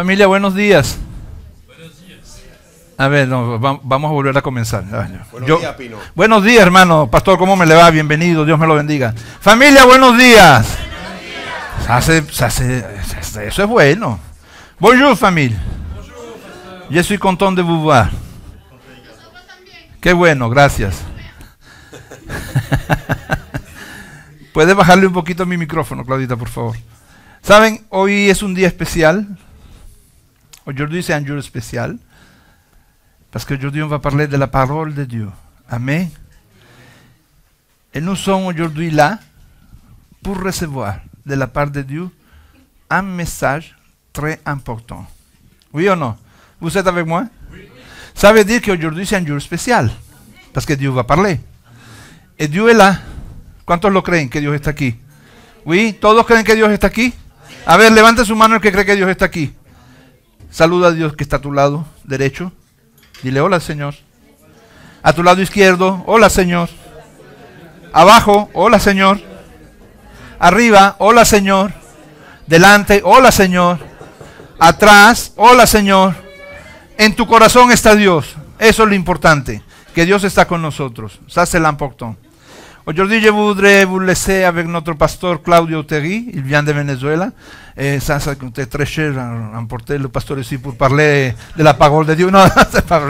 Familia, buenos días. Buenos días. A ver, vamos a volver a comenzar. Ah, buenos días, hermano. Pastor, ¿cómo me le va? Bienvenido, Dios me lo bendiga. Familia, buenos días. Hace, eso es bueno. Bonjour, familia. Yo soy contón de Bouvoir. Qué bueno, gracias. Puedes bajarle un poquito mi micrófono, Claudita, por favor. Saben, hoy es un día especial. Aujourd'hui, es un jour spécial parce qu'aujourd'hui, on va parler de la parole de Dieu. Amen. Et nous sommes aujourd'hui là pour recevoir de la part de Dios un mensaje muy importante. Oui o no? Vous êtes avec moi que Ça veut dire un día especial? Porque que Dieu va parler. Et Dieu est là. ¿Cuántos lo creen que Dios está aquí? ¿Oui? ¿Todos creen que Dios está aquí? A ver, levante su mano el que cree que Dios está aquí. Saluda a Dios que está a tu lado derecho. Dile, hola Señor. A tu lado izquierdo, hola Señor. Abajo, hola Señor. Arriba, hola Señor. Delante, hola Señor. Atrás, hola Señor. En tu corazón está Dios. Eso es lo importante. Que Dios está con nosotros. Sase el Aujourd'hui, pues je voudrais vous laisser avec Claudio Terry. Il de Venezuela. Et eh, ça, ça coûtait très cher pastor le pasteur parler de la parole de Dios. No, c'est pas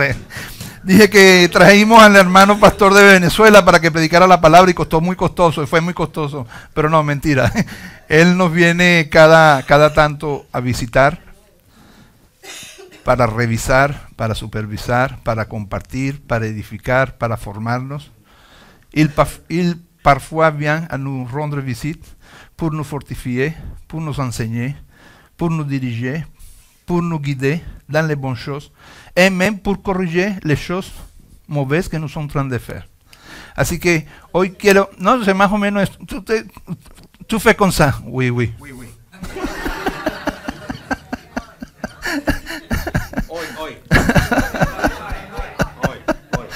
Dije que trajimos al hermano pastor de Venezuela para que predicara la palabra y costó muy costoso, fue muy costoso, pero no, mentira. Él nos viene cada, cada tanto a visitar para revisar, para supervisar, para compartir, para edificar, para formarnos. Il, il parfois vient à nous rendre visite pour nous fortifier, pour nous enseigner, pour nous diriger, pour nous guider dans les bonnes choses et même pour corriger les choses mauvaises que nous sommes en train de faire. Así que hoy quiero, no sé, más o menos, tú, te, fais comme ça. Oui, oui. Oui, oui. hoy, hoy. hoy, hoy.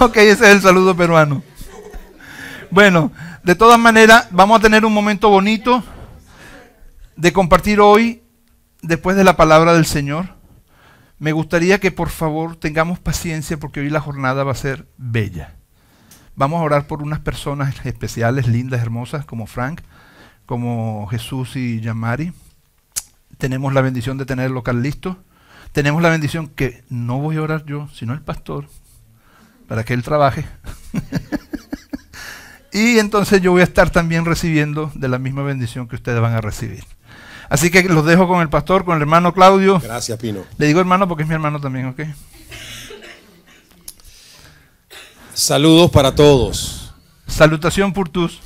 Ok, ese es el saludo peruano. Bueno, de todas maneras, vamos a tener un momento bonito de compartir hoy, después de la palabra del Señor. Me gustaría que por favor tengamos paciencia porque hoy la jornada va a ser bella. Vamos a orar por unas personas especiales, lindas, hermosas, como Frank, como Jesús y Yamari. Tenemos la bendición de tener el local listo. Tenemos la bendición que no voy a orar yo, sino el pastor, para que él trabaje. Y entonces yo voy a estar también recibiendo de la misma bendición que ustedes van a recibir. Así que los dejo con el pastor, con el hermano Claudio. Gracias, Pino. Le digo hermano porque es mi hermano también, ¿ok? Saludos para todos. Salutación por tus.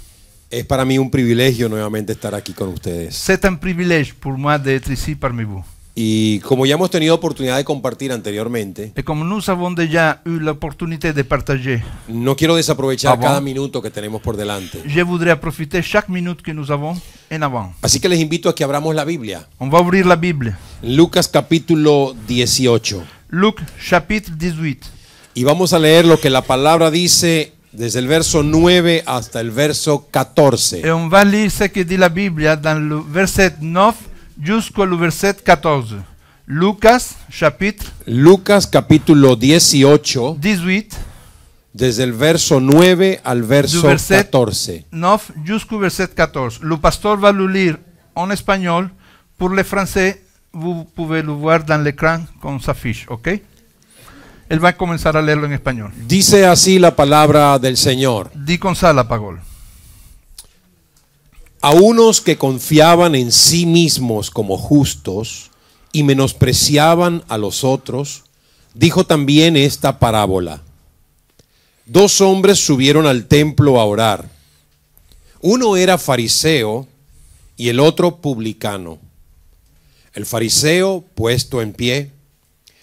Es para mí un privilegio nuevamente estar aquí con ustedes. C'est un privilège pour moi d'être ici parmi vous. Y como ya hemos tenido oportunidad de compartir anteriormente, Et comme nous avons déjà eu l'opportunité de partager, no quiero desaprovechar cada minuto que tenemos por delante. Je voudrais profiter chaque minute que nous avons en avant. Así que les invito a que abramos la Biblia. On va ouvrir la Bible. Lucas capítulo 18. Luc chapitre 18. Y vamos a leer lo que la palabra dice desde el verso 9 hasta el verso 14. Et on va lire ce que dit la Biblia dans le verset 9 14. Lucas, chapitre Lucas capítulo 18, 18, desde el verso 9 al verso 14. 9 jusqu'au verset 14. Le pasteur va a en español, Pour le Français, vous pouvez le voir dans l'écran con sa ¿ok? Él va a comenzar a leerlo en español. Dice así la palabra del Señor. Di con Pagol a unos que confiaban en sí mismos como justos y menospreciaban a los otros, dijo también esta parábola. Dos hombres subieron al templo a orar. Uno era fariseo y el otro publicano. El fariseo, puesto en pie,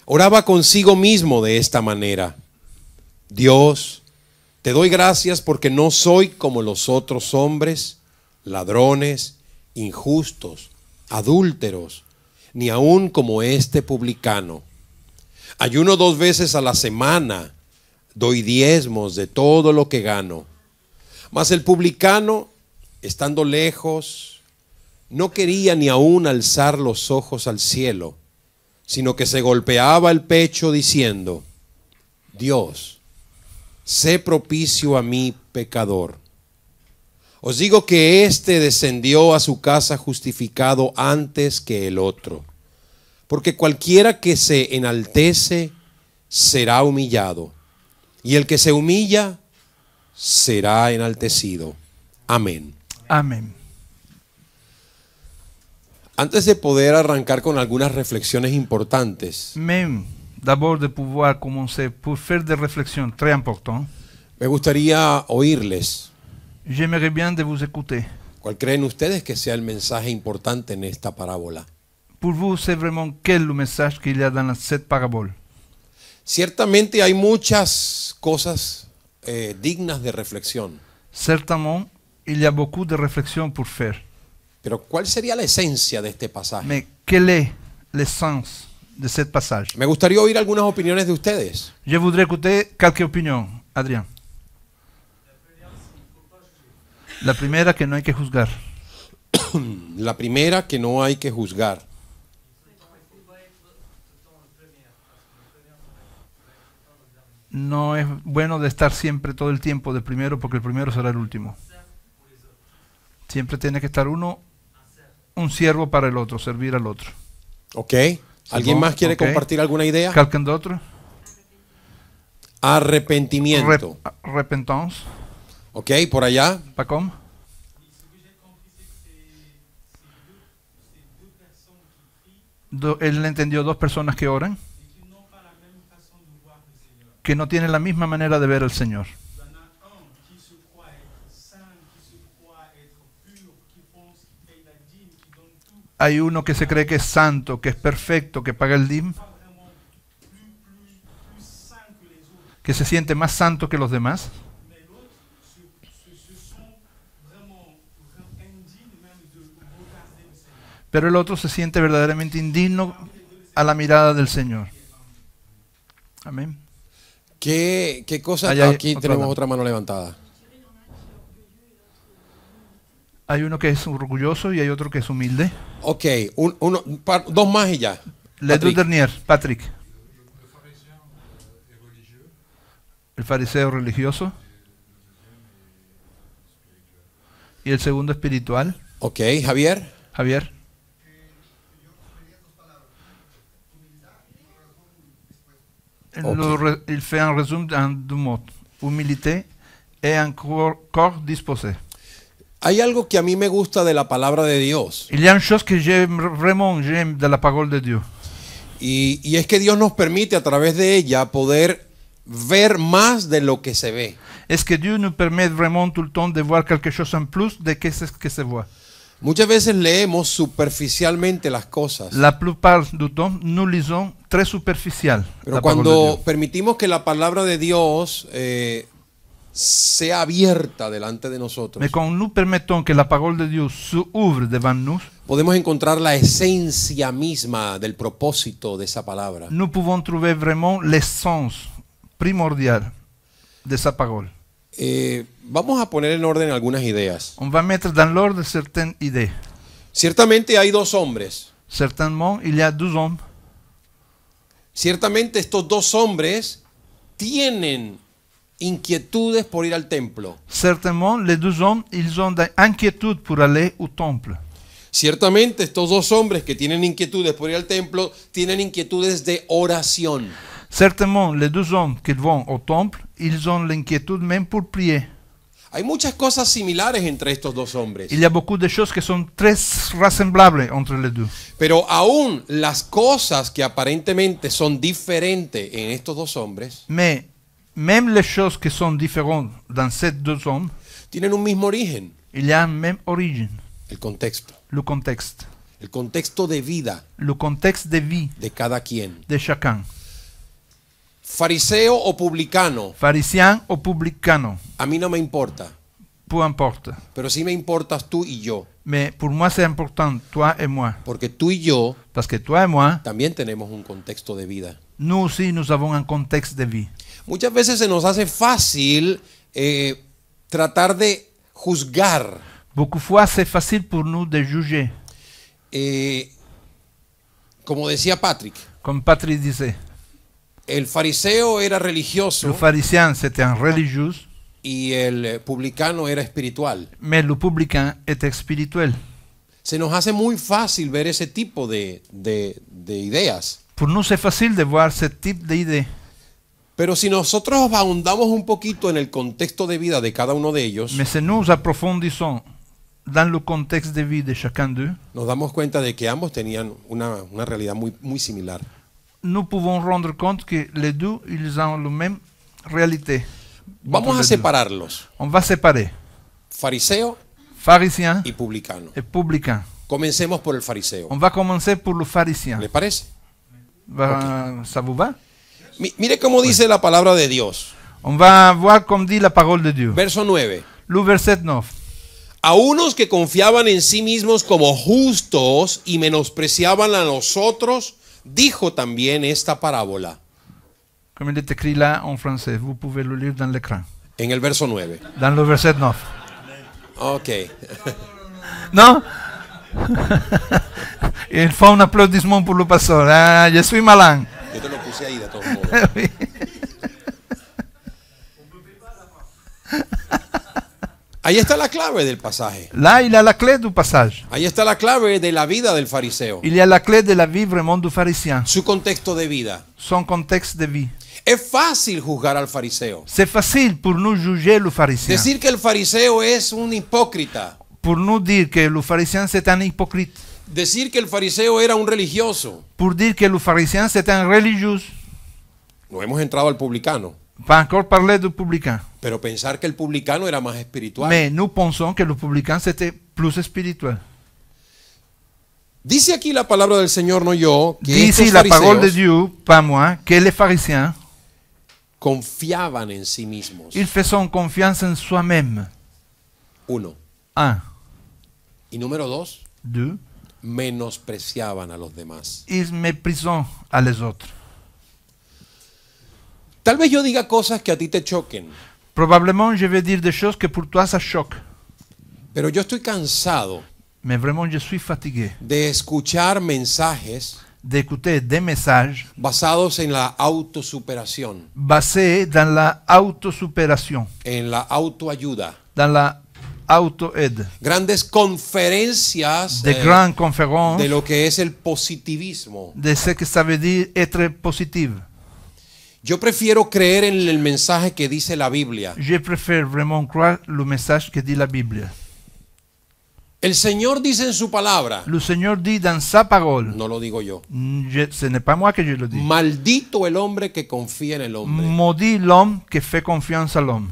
oraba consigo mismo de esta manera. Dios, te doy gracias porque no soy como los otros hombres ladrones, injustos, adúlteros, ni aun como este publicano. Ayuno dos veces a la semana, doy diezmos de todo lo que gano. Mas el publicano, estando lejos, no quería ni aun alzar los ojos al cielo, sino que se golpeaba el pecho diciendo, Dios, sé propicio a mí pecador. Os digo que éste descendió a su casa justificado antes que el otro. Porque cualquiera que se enaltece será humillado. Y el que se humilla será enaltecido. Amén. Amén. Antes de poder arrancar con algunas reflexiones importantes. importantes. Me gustaría oírles. J'aimerais bien de vous écouter. ¿Cuál creen ustedes que sea el mensaje importante en esta parábola? Pour vous, c'est vraiment quel le message qu'il y a dans cette parabole? Ciertamente hay muchas cosas eh, dignas de reflexión. Certainement, il y a beaucoup de réflexion pour faire. Pero ¿cuál sería la esencia de este pasaje? Mais quelle est l'essence de ce passage? Me gustaría oír algunas opiniones de ustedes. Je voudrais écouter quelques opinions, Adrien. La primera que no hay que juzgar. La primera que no hay que juzgar. No es bueno de estar siempre todo el tiempo de primero porque el primero será el último. Siempre tiene que estar uno un siervo para el otro, servir al otro. Ok. ¿Alguien más quiere compartir alguna idea? de otro? Arrepentimiento. Arrepentimiento Ok, por allá. Pacom. él entendió dos personas que oran que no tienen la misma manera de ver al Señor. Hay uno que se cree que es santo, que es perfecto, que paga el DIM, que se siente más santo que los demás. Pero el otro se siente verdaderamente indigno a la mirada del Señor. Amén. ¿Qué, qué cosa? Aquí tenemos otra mano levantada. Hay uno que es orgulloso y hay otro que es humilde. Ok, uno, dos más y ya. Les Dernier, Patrick. El fariseo religioso. Y el segundo espiritual. Ok, Javier. Javier. El il fait un résumé humilité et un corps, disposé. Hay algo que a mí me gusta de la palabra de Dios. Il y a que j'aime vraiment, de la parole de Dieu. Y, y es que Dios nos permite a través de ella poder ver más de lo que se ve. Es que Dios nous permite vraiment tout le temps de voir quelque chose en plus de ce que se voit. Muchas veces leemos superficialmente las cosas. La plupart du temps, nous lisons très superficial. Pero cuando permitimos que la palabra de Dios eh, sea abierta delante de nosotros. Mais quand nous permettons que la parole de Dieu s'ouvre devant nous, podemos encontrar la esencia misma del propósito de esa palabra. Nous pouvons trouver vraiment l'essence primordial de sa parole. Eh, Vamos a poner en orden algunas ideas. On va mettre dans l'ordre certaines idées. Ciertamente hay dos hombres. Certainement, il y a deux hommes. Ciertamente estos dos hombres tienen inquietudes por ir al templo. Certainement, les deux hommes, ils ont des inquiétudes pour aller au temple. Ciertamente estos dos hombres que tienen inquietudes por ir al templo tienen inquietudes de oración. Certainement, les deux hommes qui vont au temple, ils ont l'inquiétude même pour prier. Hay muchas cosas similares entre estos dos hombres. Il y a beaucoup de choses qui sont très ressemblables entre les deux. Pero aún las cosas que aparentemente son diferentes en estos dos hombres. Mais même les choses qui sont différentes dans ces deux hommes. Tienen un mismo origen. Il y a un même origine. El contexto. Le contexte. El contexto de vida. Le contexte de vie. De cada quien. De chacun. Fariseo o publicano. Fariseo o publicano. A mí no me importa. Peu importa. Pero sí me importas tú y yo. Me por más c'est important toi et moi. Porque tú y yo. Parce que toi et moi. También tenemos un contexto de vida. Nous aussi nous avons un contexte de vie. Muchas veces se nos hace fácil eh, tratar de juzgar. Beaucoup fois c'est facile pour nous de juger. Eh, como decía Patrick. Como Patrick dice. El fariseo era religioso. Le pharisien, c'était religieux. Y el eh, publicano era espiritual. Mais le publicain était spirituel. Se nos hace muy fácil ver ese tipo de, de, de ideas. Pour pues nous, c'est facile de voir ce type d'idées. Pero si nosotros ahondamos un poquito en el contexto de vida de cada uno de ellos, Mais si nous approfondissons dans le contexte de vie de chacun d'eux, nos damos cuenta de que ambos tenían una, una realidad muy, muy similar nous pouvons rendre compte que les deux, ils ont la même réalité. Vamos a separarlos. On va separar. Fariseo Pharisien y publicano. Y publicano. Comencemos por el fariseo. On va commencer por los pharisien. ¿Le parece? Va, Ça vous va? mire cómo dice la palabra de Dios. On va voir comme dit la parole de Dieu. Verso 9. Le verset 9. A unos que confiaban en sí mismos como justos y menospreciaban a nosotros dijo también esta parábola. Comme il est écrit là en français, vous pouvez le lire dans l'écran. En el verso 9. Dans le verset 9. Ok. non Il faut un applaudissement pour le pasteur. Ah, je suis malin. Yo te lo puse ahí de todos modos. Ahí está la clave del pasaje. Là, il la clé du passage. Ahí está la clave de la vida del fariseo. Il y a la clé de la vie vraiment du pharisien. Su contexto de vida. Son contexte de vie. Es fácil juzgar al fariseo. C'est facile pour nous juger le pharisien. Decir que el fariseo es un hipócrita. Pour nous dire que le pharisien c'est un hypocrite. Decir que el fariseo era un religioso. Pour dire que le pharisien c'est un religieux. No hemos entrado al publicano. Va encore parler du publicain. Pero pensar que el publicano era más espiritual. Mais nous pensons que le publicain c'était plus spirituel. Dice aquí la palabra del Señor, no yo, que Dice la palabra de Dieu, pas moi, que les pharisiens confiaban en sí mismos. Ils faisaient confiance en soi-même. Uno. Un. Y número dos. Deux. Menospreciaban a los demás. Ils méprisaient a les autres. Tal vez yo diga cosas que a ti te choquen, Probablement, je vais dire des choses que pour toi, ça choque. pero yo estoy cansado Me vraiment, je suis fatigué de escuchar mensajes De usted des messages basados en la autosuperación, basés dans la autosuperación. en la autoayuda. dans la auto-aide, Grandes conferencias De eh, de lo que es el positivismo, de ce que ça veut dire être positive, yo prefiero creer en el mensaje que dice la Biblia. Je préfère vraiment croire le message que dit la Bible. El Señor dice en su palabra. Le Señor dit dans sa parole. No lo digo yo. Mm, je, ce n'est pas moi que je le dis. Maldito el hombre que confía en el hombre. Maudit l'homme que fait confiance à l'homme.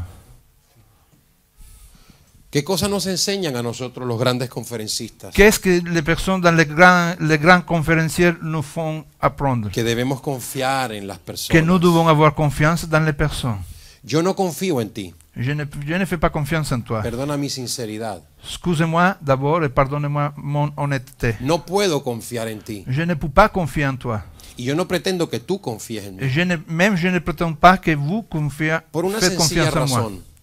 ¿Qué cosas nos enseñan a nosotros los grandes conferencistas? ¿Qué es que les personnes dans les grands, les grands conférenciers nous font apprendre? Que debemos confiar en las personas? Que no debemos tener avoir confiance las les personnes. Yo no confío en ti. Je ne, je ne fais pas confiance en toi. Perdona mi sinceridad. Excusez-moi d'abord et pardonnez-moi mon honnêteté. No puedo confiar en ti. Je ne peux pas confier en toi. Y yo no pretendo que tú confíes en mí. je ne, même je ne prétends pas que vous confiez, Por una faites sencilla confiance en moi. razón.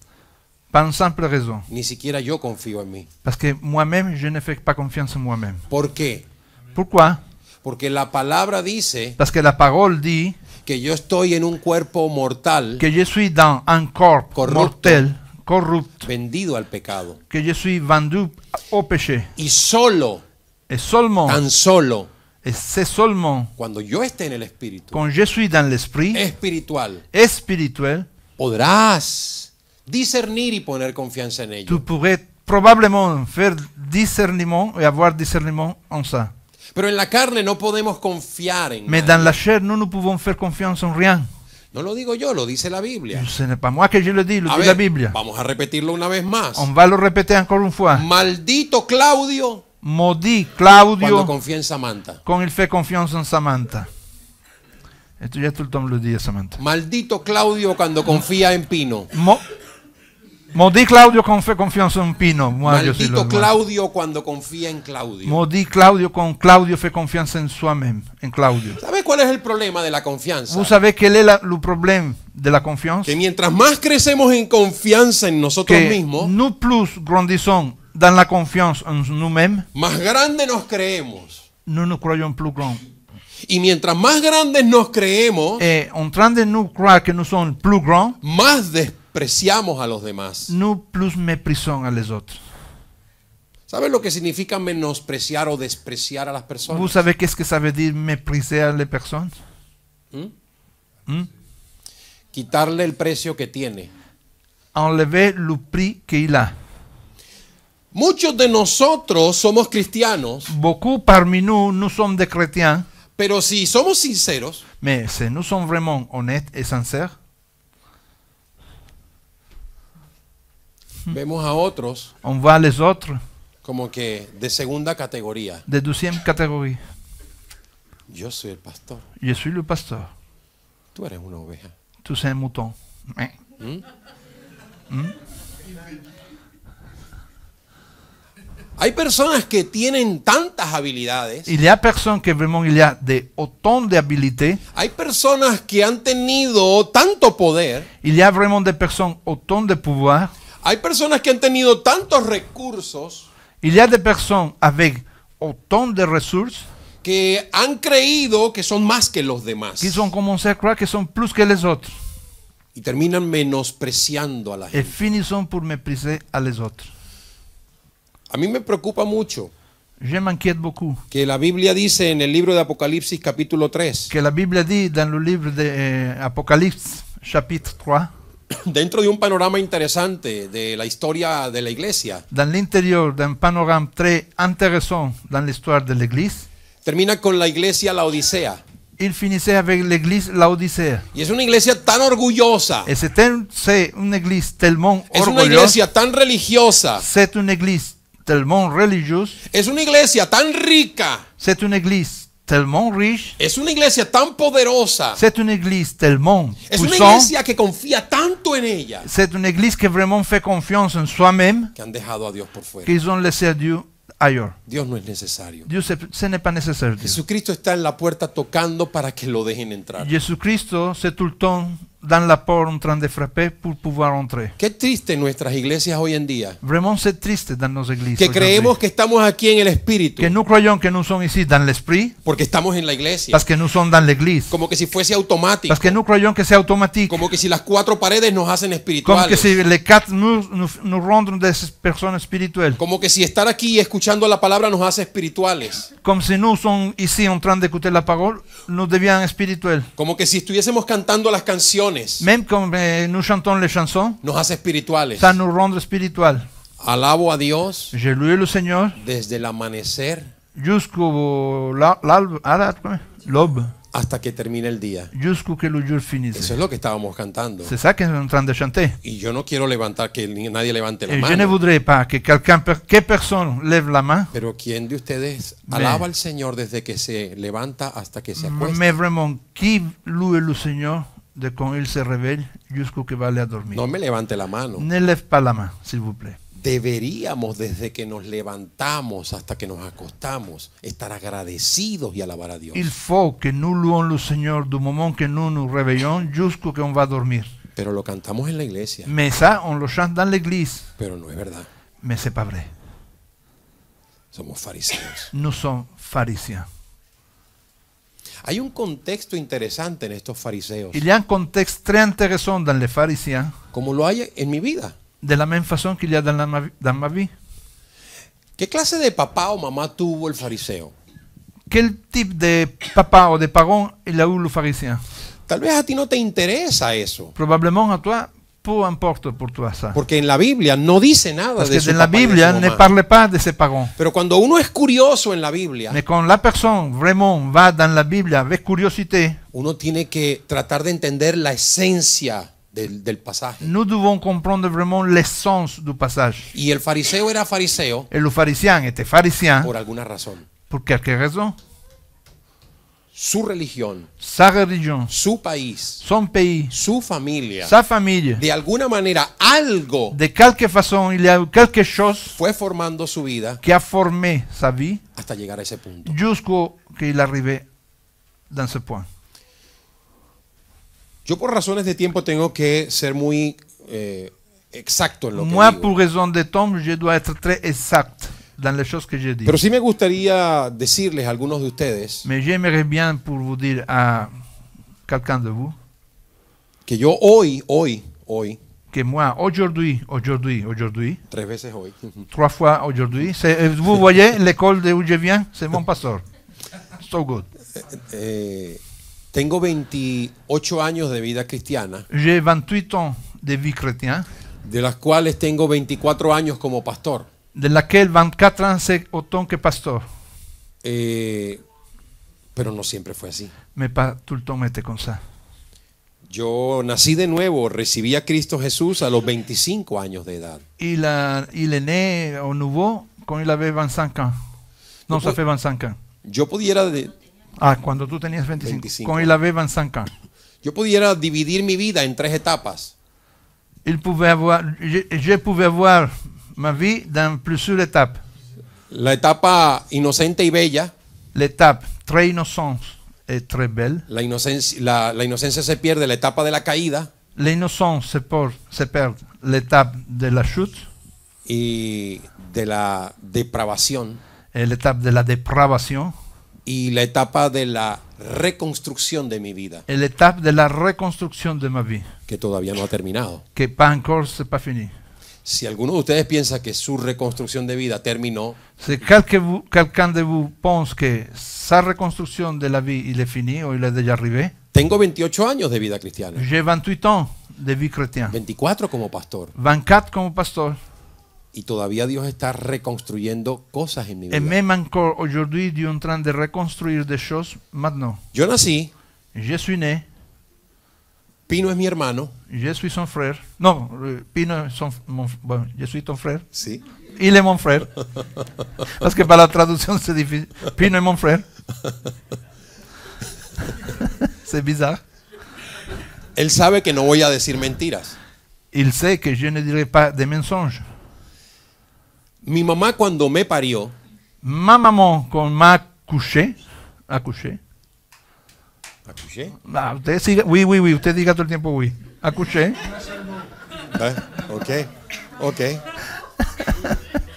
Pas une simple raison. Ni siquiera yo confío en mí. Parce que moi-même, je ne fais pas confiance en moi-même. ¿Por qué? Pourquoi? Porque la palabra dice Parce que la parole dit que yo estoy en un cuerpo mortal, que je suis dans un corps corrupto, mortel, corrupt, vendido al pecado, que je suis vendu au péché. Y solo, et seulement, tan solo, et c'est cuando yo esté en el espíritu, quand je suis dans l'esprit, espiritual, espirituel, podrás discernir y poner confianza en ello. tú pourrais probablemente hacer discernimiento y avoir discernement en ça. Pero en la carne no podemos confiar en Mais nadie. dans la chair, no ne pouvons faire confiance en rien. No lo digo yo, lo dice la Biblia. se n'est pas moi que je le dis, lo dice la Biblia Vamos a repetirlo una vez más. On va le répéter encore une fois. Maldito Claudio Maudit cuando Claudio confía en Samantha. Con il fait confiance en Samantha. Esto ya j'ai tout Samantha. Maldito Claudio cuando confía en Pino. Mo- Modí Claudio con fe, confianza en Pino. Maldito Claudio cuando confía en Claudio. modi Claudio con Claudio fe confianza en su amén, en Claudio. ¿Sabes cuál es el problema de la confianza? ¿Vos sabés qué es el problema de la confianza? Que mientras más crecemos en confianza en nosotros mismos, no plus grandison dan la confianza en su más grande nos creemos. No nos croyons plus grand. Y mientras más grandes nos creemos, eh, en de que no son plus grand, más después preciamos a los demás. No plus a les autres. ¿Sabes lo que significa menospreciar o despreciar a las personas? Vous savez qu'est-ce que ça veut dire mépriser les personnes? ¿Mm? Quitarle el precio que tiene. Enlever le prix qu'il a. Muchos de nosotros somos cristianos. Beaucoup parmi nous, nous son des chrétiens. Pero si somos sinceros, mais si nous sommes vraiment honnêtes et sincères, Vemos a otros On voit les autres como que de segunda categoría. De deuxième categoría. Yo soy el pastor. Je soy le pasteur. Tú eres una oveja. Tú eres un mouton. Hay personas que tienen tantas habilidades. y a personas que vemos il y de autant de habilités. Hay personas que han tenido tanto poder. y a vraiment des personas autant de pouvoir. Hay personas que han tenido tantos recursos. Il y a des personnes avec autant de ressources que han creído que son más que los demás. Qui sont commencé un croire que sont plus que les autres. Y terminan menospreciando a la gente. Et finissent pour mépriser à les autres. A mí me preocupa mucho. Je m'inquiète beaucoup. Que la Biblia dice en el libro de Apocalipsis capítulo 3. Que la Biblia dit dans le livre de eh, Apocalypse chapitre 3. dentro de un panorama interesante de la historia de la iglesia. Dans l'intérieur d'un panorama très intéressant dans l'histoire de l'église. Termina con la iglesia la Odisea. Il finissait avec l'église la Odisea. Y es una iglesia tan orgullosa. Es una iglesia tan religiosa. C'est une église tellement religieuse. Es una iglesia tan rica. C'est une église tellement riche. Es una iglesia tan poderosa. C'est une église tellement Es una iglesia que confía tanto en ella C'est une église qui vraiment fait confiance en soi-même que han dejado a Dios por fuera. qu'ils ont laissé à Dieu ailleurs. Dios no es necesario. Dios c'est- ce n'est pas nécessaire. Jesucristo está en la puerta tocando para que lo dejen entrar. Jesucristo christ c'est tout le temps dans la por un train de frapper pour pouvoir entrer. Qué triste nuestras iglesias hoy en día. Vraiment c'est triste dans nos églises. Que creemos que estamos aquí en el espíritu. Que no croyons que nous sommes ici dans l'esprit. Porque estamos en la iglesia. Parce que nous sommes dans l'église. Como que si fuese automático. Parce que nous croyons que c'est automatique. Como que si las cuatro paredes nos hacen espirituales. Como que si les quatre murs nous, nous rendent des personnes spirituelles. Como que si estar aquí escuchando la palabra nos hace espirituales. Como si nous sommes ici en train d'écouter la parole, nos debían spirituel. Como que si estuviésemos cantando las canciones canciones Même comme eh, nous chantons les chansons, nos hace espirituales. ça nous rend spirituels. Alabo a Dios Je loue le Seigneur desde el amanecer jusqu'au la- l'albe- l'aube, hasta que termine el día. jusqu'au que le jour finisse. Eso es lo que estábamos cantando. C'est ça qu'on est en train de chanter. Y yo no quiero levantar que nadie levante la Et je ne voudrais pas que quelqu'un, que personne lève la main, Pero ¿quién de ustedes alaba al Señor desde que se levanta hasta que se acuesta? mais vraiment qui loue le Seigneur de cuando él se réveille jusqu'au que vale a dormir. No me levante la mano. Ne lève pas la main, s'il vous plaît. Deberíamos desde que nos levantamos hasta que nos acostamos estar agradecidos y alabar a Dios. Il faut que nous louons le Seigneur du moment que nous nous réveillons jusqu'au que on va dormir. Pero lo cantamos en la iglesia. Mesa ça, on le chante dans l'église. Pero no es verdad. Me c'est pas Somos fariseos. No son pharisiens. Hay un contexto interesante en estos fariseos. y a un contexto très intéressant dans les pharisiens. Como lo hay en mi vida. De la même façon qu'il y a dans, la, dans ¿Qué clase de papá o mamá tuvo el fariseo? ¿Qué tipo de papá o de pagón il a eu le pharisien? Tal vez a ti no te interesa eso. Probablemente a toi peu importe pour toi Porque en la Biblia no dice nada Parce de que En la Biblia, ne parle pas de ese parents. Pero cuando uno es curioso en la Biblia, Mais quand la personne vraiment va dans la Bible avec curiosité, uno tiene que tratar de entender la esencia del, del pasaje. nous devons comprendre vraiment l'essence du passage. Y el fariseo era fariseo El fariseo, este était por alguna razón. pour quelque razón? su religión, sa religión, su país, son país, su familia, sa familia, de alguna manera algo, de quelque façon, il y a quelque chose, fue formando su vida, que a formé sa vie, hasta llegar a ese punto, jusqu'au que il arrivé dans ce point. Yo por razones de tiempo tengo que ser muy eh, exacto en lo Moi, que digo. Moi, pour raison de temps, je dois être très exact dans les choses que j'ai dit. Pero sí me gustaría decirles a algunos de ustedes Mais j'aimerais bien pour vous dire à quelqu'un de vous que yo hoy, hoy, hoy, que moi aujourd'hui, aujourd'hui, aujourd'hui, tres veces hoy, trois fois aujourd'hui, c'est- euh, vous voyez l'école de où je viens, c'est mon pasteur. So good. eh, eh tengo 28 años de vida cristiana, J'ai 28 ans de vie chrétienne, de las cuales tengo 24 años como pastor de la laquelle 24 ans se otón que pastor. Eh, pero no siempre fue así. Me pas mete le sa. Yo nací de nuevo, recibí a Cristo Jesús a los 25 años de edad. ¿Y la y le né o nouveau quand il avait 25 ans. No, ça fait 25 ans. Yo pudiera... De, ah, cuando tú tenías 25. con él il 25 ans. Yo pudiera dividir mi vida en tres etapas. Il pouvait je, pouvais voir ma vie dans plusieurs étapes. La etapa inocente y bella. L'étape très innocente et très belle. La inocencia, la, la inocencia se pierde, la etapa de la caída. L'innocence se, por, se perd, l'étape de la chute. Y de la depravación. L'étape de la depravación. Y la etapa de la reconstrucción de mi vida. etapa de la reconstrucción de ma vie. Que todavía no ha terminado. Que pas encore, c'est pas fini. Si alguno de ustedes piensa que su reconstrucción de vida terminó, si quelqu'un de vous pense que sa reconstrucción de la vie il est fini ou il est déjà arrivé, tengo 28 años de vida cristiana. J'ai 28 ans de vie chrétienne. 24 como pastor. 24 como pastor. Y todavía Dios está reconstruyendo cosas en mi vida. Et même encore aujourd'hui, Dieu est en train de reconstruire des choses maintenant. Yo nací. Je suis né Pino es mi hermano. Je suis son frère. No, eh, Pino es son, bueno, je suis frère. Sí. Y est mon frère. es que para la traducción se difícil. Pino es mon frère. C'est bizarre. Él sabe que no voy a decir mentiras. Él sabe que yo no diré pas de mensonges. Mi mamá cuando me parió. Ma maman con m'a couché, accouché. ¿Acuché? Ah, usted siga, usted diga todo el tiempo oui. Acuché. ¿Eh? Ah, ok, ok.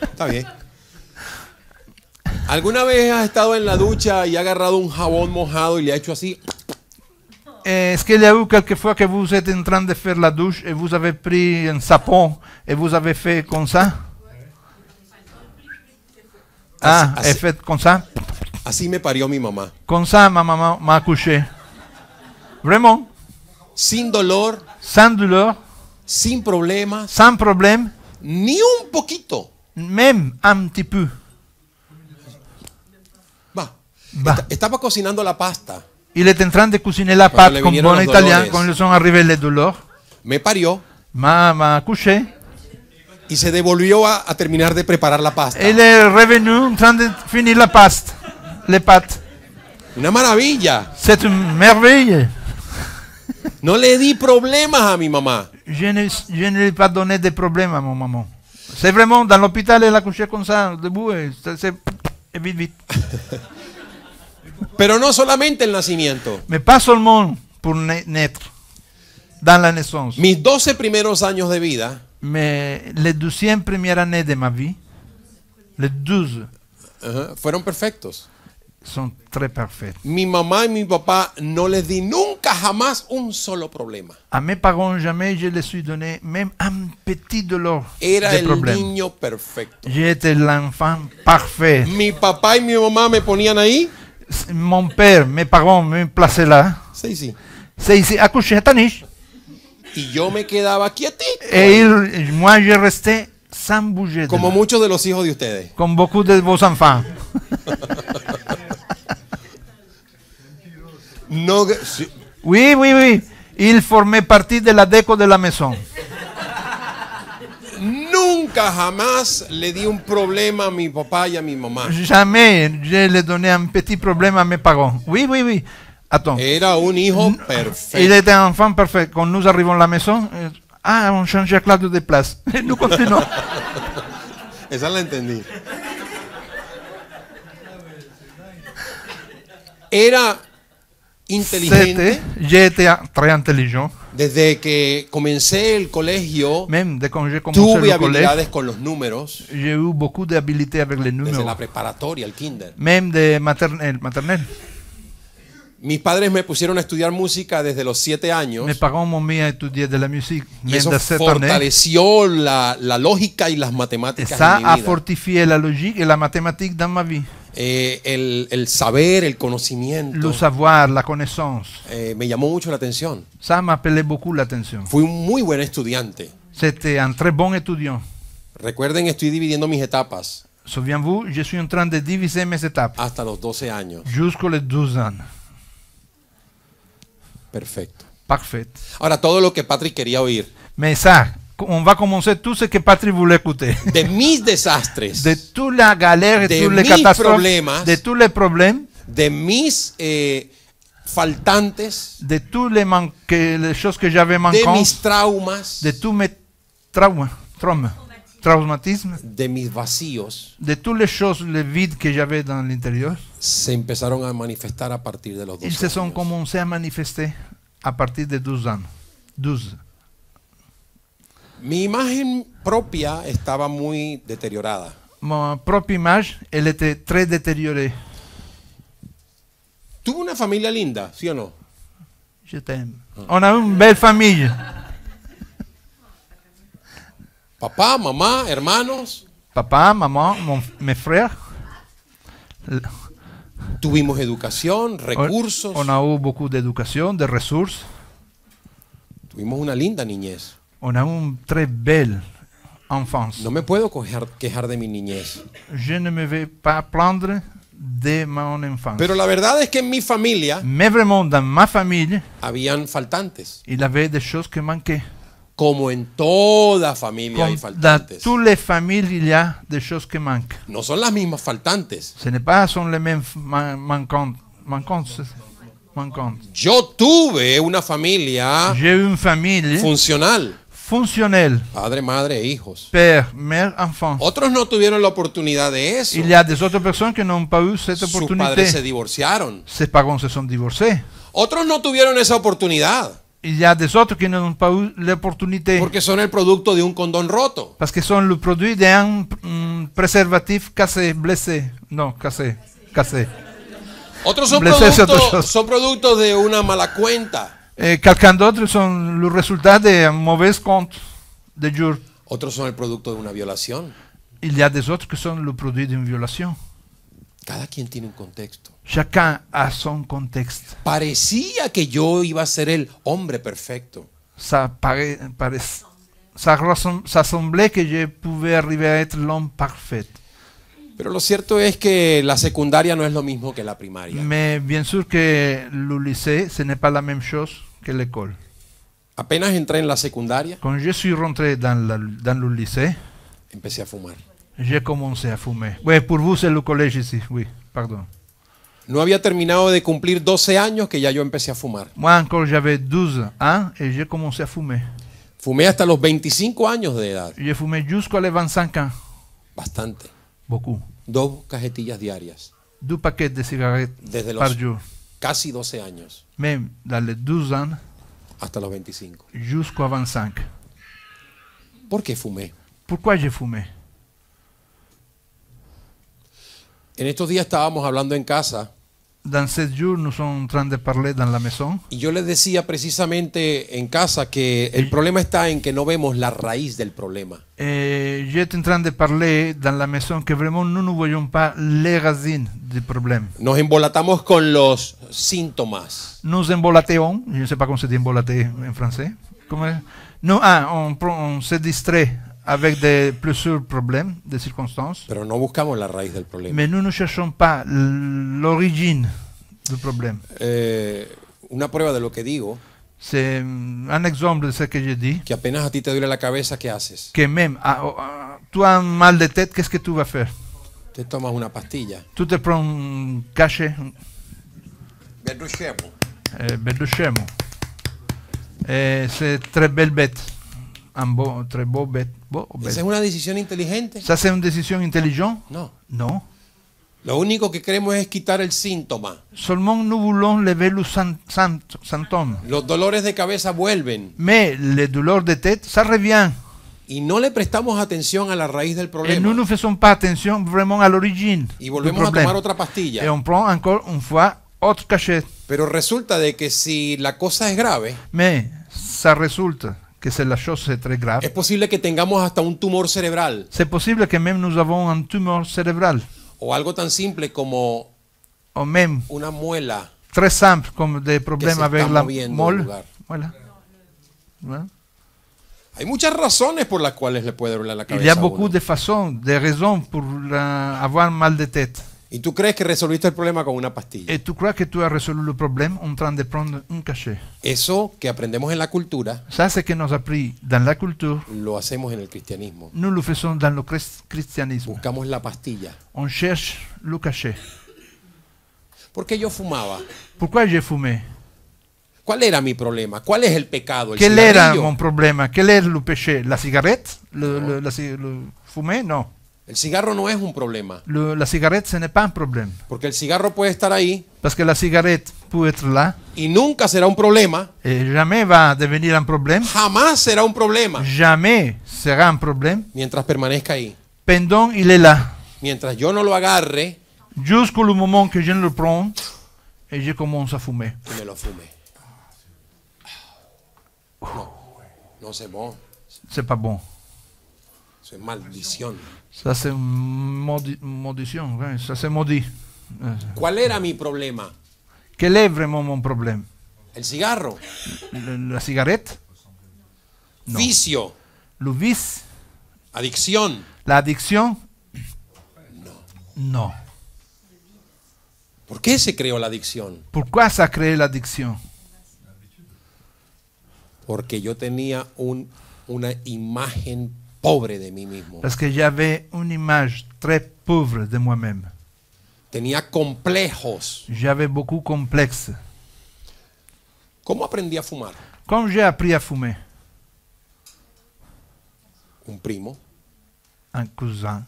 Está bien. ¿Alguna vez has estado en la ducha y ha agarrado un jabón mojado y le ha hecho así? ¿Es que le ha a que fue que vos êtes en train de la ducha Y vos habéis pris un sapon ¿y vous avez hecho con ça? Ah, así, así, con ça? Así me parió mi mamá. Con ça, mamá me m'a Vraiment. Sin dolor. Sans douleur. Sin problema. Sans problème. Ni un poquito. Même un petit peu. estaba cocinando la pasta. Y le en de cuisiner la pâte con bon italien quand ils sont arrivés les douleurs. Me parió. M'a couché. Y se devolvió a, terminar de preparar la pasta. Elle revenu en train de finir la pasta. Les pâtes. Una maravilla. C'est une merveille. No le di problemas a mi mamá. Je ne, je ne lui ai pas donné de problèmes à mon maman. C'est vraiment, dans l'hôpital, elle a couché comme ça, debout, et, c'est, vite, vite. Pero no solamente el nacimiento. Me pasó el mon pour naître, dans la naissance. Mis 12 primeros años de vida. Mais les 12 premières années de ma vie, les 12, uh -huh, fueron perfectos son tres perfectos. Mi mamá y mi papá no les di nunca jamás un solo problema. A mes parents jamais je les ai donné même un petit dolor. Era el problème. niño perfecto. J'étais l'enfant parfait. Mi papá y mi mamá me ponían ahí. Mon père, mes parents me plaçaient là. Sí, sí. Sí, sí, accouché Y yo me quedaba quietito. Et il, moi je restais sans bouger. Como muchos de los hijos de ustedes. Con beaucoup de vos enfants. No, Sí, sí, sí. oui. Il formé partie de la déco de la maison. Nunca jamás le di un problema a mi papá y a mi mamá. Jamais je le donné un petit problema a mes parents. Sí, sí, sí. Attends. Era un hijo perfecto. Il était un fan perfecto. Quand nous arrivons à la maison, eh, ah, on change la clave de place. nous continuons. Esa la entendí. Era inteligente. j'étais très intelligent. Desde que comencé el colegio, Même tuve habilidades collège, con los números. J'ai eu beaucoup d'habilités avec les desde la preparatoria, el kinder. Même de maternel. maternelle. Mis padres me pusieron a estudiar música desde los siete años. Mes parents m'ont mis à étudier de la musique. Même eso de cette année. fortaleció la, la lógica y las matemáticas. Et ça a fortifié la logique et la mathématique dans ma vie eh, el, el, saber, el conocimiento. Le savoir, la connaissance. Eh, me llamó mucho la atención. Ça m'appelait beaucoup l'attention. Fui un muy buen estudiante. C'était un très bon étudiant. Recuerden, estoy dividiendo mis etapas. Souviens-vous, je suis en train de diviser mes étapes. Hasta los 12 años. Jusqu'aux 12 ans. Perfecto. Parfait. Ahora todo lo que Patrick quería oír. Mais ça, on va commencer tout ce que Patrick voulait écouter. De mis desastres. De toutes la galère, de tous les catastrophes. De tous les problèmes. De mis eh, faltantes. De toutes les, man les choses que j'avais manquant De mis traumas. De tous mes traumas. traumas traumatismo, de mis vacíos, de todas las choses el vide que j'avais dans l'intérieur, se empezaron a manifestar a partir de los 12 Ils se sont commencé à manifester à partir de 12 años. 12. Mi imagen propia estaba muy deteriorada. Ma propia imagen, elle était très Tuve una familia linda, ¿sí o no? Yo también. una belle familia! Papá, mamá, hermanos. Papá, mamá, me frère. Tuvimos educación, recursos. Una on a beaucoup de Tuvimos una linda niñez. On a une très belle enfance. No me puedo quejar de mi niñez. Je ne me vais pas plaindre de mon enfance. Pero la verdad es que en mi familia me vraiment, dans ma famille, habían faltantes. il avait des choses que manquaient. Como en toda familia hay faltantes. toutes les familles, il y a des choses que manquent. No son las mismas faltantes. Se n'est pas son les mêmes man- manquantes. Yo tuve una familia J'ai eu une famille funcional funcionel. Padre, madre hijos. Père, mère, enfant. Otros no tuvieron la oportunidad de eso. y ya de personas que que no pas eu Sus padres se divorciaron. Se parents se sont divorcés. Otros no tuvieron esa oportunidad. y ya des que no han pas Porque son el producto de un condón roto. Parce que son le produit un preservativo préservatif cassé, blessé. no cassé, cassé. Otros son son productos de una mala cuenta. Eh, calcando son los resultados de mauvais contra de jour. Otros son el producto de una violación. y ya de otros que son el producto de una violación. Cada quien tiene un contexto. Chacun a son contexto. Parecía que yo iba a ser el hombre perfecto. Ça, pare, pare, ça, ça semblait que je pouvais arriver a être l'homme parfait. Pero lo cierto es que la secundaria no es lo mismo que la primaria. Me bien sûr que le lycée, ce n'est pas la même chose que l'école. Apenas entré en la secundaria, Quand je suis rentré dans, la- dans le lycée, empecé a fumar. j'ai commencé à fumer. Oui, pour vous, c'est le collège ici. Oui, pardon. No había terminado de cumplir 12 años que ya yo empecé a fumar. Moi encore, j'avais 12 ans et j'ai commencé à fumer. Fumé hasta los 25 años de edad, J'ai fumé jusqu'à les 25 ans. bastante. Beaucoup. Dos cajetillas diarias. Deux paquets de cigarettes Desde par los casi 12 años. Même dans les 12 ans hasta los 25. Jusqu'à 25. ¿Por qué fumé? Pourquoi j'ai fumé? En estos días estábamos hablando en casa dans sept jours, nous sommes en train de parler dans la maison. Y yo le decía precisamente en casa que el problema está en que no vemos la raíz del problema. Eh, yo te en train de parler dans la maison que vraiment nous ne voyons pas les racines du problème. Nos embolatamos con los síntomas. Nous embolateons, je ne sais pas se dit embolater en français. Comment? No, ah, on, on se distrait avec des plusieurs problèmes, des circonstances. Pero no buscamos la raíz del problema. Mais nous ne cherchons pas l'origine du problème. Eh, una prueba de lo que digo. C'est mm, un exemple de ce que j'ai dit. Que apenas a ti te duele la cabeza, ¿qué haces? Que même, a, ah, oh, a, ah, tu as un mal de tête, qu'est-ce que tu vas faire? Te tomas una pastilla. Tu te prends un cachet. Berduchemo. Euh, Berduchemo. Eh, c'est très belle bête. ambos, tres bobes. ¿Esa es una decisión inteligente? ¿Se hace una decisión inteligente? No. No. Lo único que queremos es quitar el síntoma. Solmon nubulon levelus san, san, santom. Los dolores de cabeza vuelven. Me le dolor de tête, ça revient. Y no le prestamos atención a la raíz del problema. Et nous ne faisons pas attention vraiment à l'origine. Y volvemos a tomar otra pastilla. Et on prend encore une fois autre cachet. Pero resulta de que si la cosa es grave. Me ça resulta que c'est la chose très grave. Es posible que tengamos hasta un tumor cerebral C'est posible que même nous avons un tumor cerebral. o algo tan simple como o una muela très simple, comme des que problèmes avec la moviendo Hay muchas razones por las cuales le puede doler la cabeza. Il y a beaucoup de façons, de raisons pour la avoir mal de tête. Y tú crees que resolviste el problema con una pastilla. ¿Y eh, tu crois que tu as résolu le problème en de pronto un cachet. Eso que aprendemos en la cultura, Ça, c'est que nos appris dans la cultura? lo hacemos en el cristianismo. ¿No le faisons dans le christianisme. Buscamos la pastilla. On cherche le cachet. Porque yo fumaba? ¿Por Pourquoi yo fumé ¿Cuál era mi problema? ¿Cuál es el pecado? ¿El Quel era un problema? problème Quel est le La cigarette le, le- la, le fumé? No. El cigarro no es un problema. la cigarette, ce n'est pas un problème. Porque el cigarro puede estar ahí. Parce que la cigarette peut être là. Y nunca será un problema. Et eh, jamais va devenir un problème. Jamás será un problema. Jamais será un problème. Mientras permanezca ahí. Pendón il est là. Mientras yo no lo agarre. Jusqu'au moment que je ne le prends. Et je commence à fumer. Y me lo fume. No, no c'est bon. C'est pas bon es maldición. se c'est maldición, ça ¿eh? c'est maudit. Eh. ¿Cuál era mi problema? ¿Qué est vraiment mon problème? El cigarro. La, cigarette? Vicio. Le Adicción. La adicción. No. No. ¿Por qué se creó la adicción? ¿Por qué se creó la adicción? Porque yo tenía un, una imagen pobre Parce que j'avais une image très pauvre de moi-même. Tenía complejos. J'avais beaucoup complexe. ¿Cómo aprendí a fumar? Comme j'ai appris à fumer Un primo. Un cousin.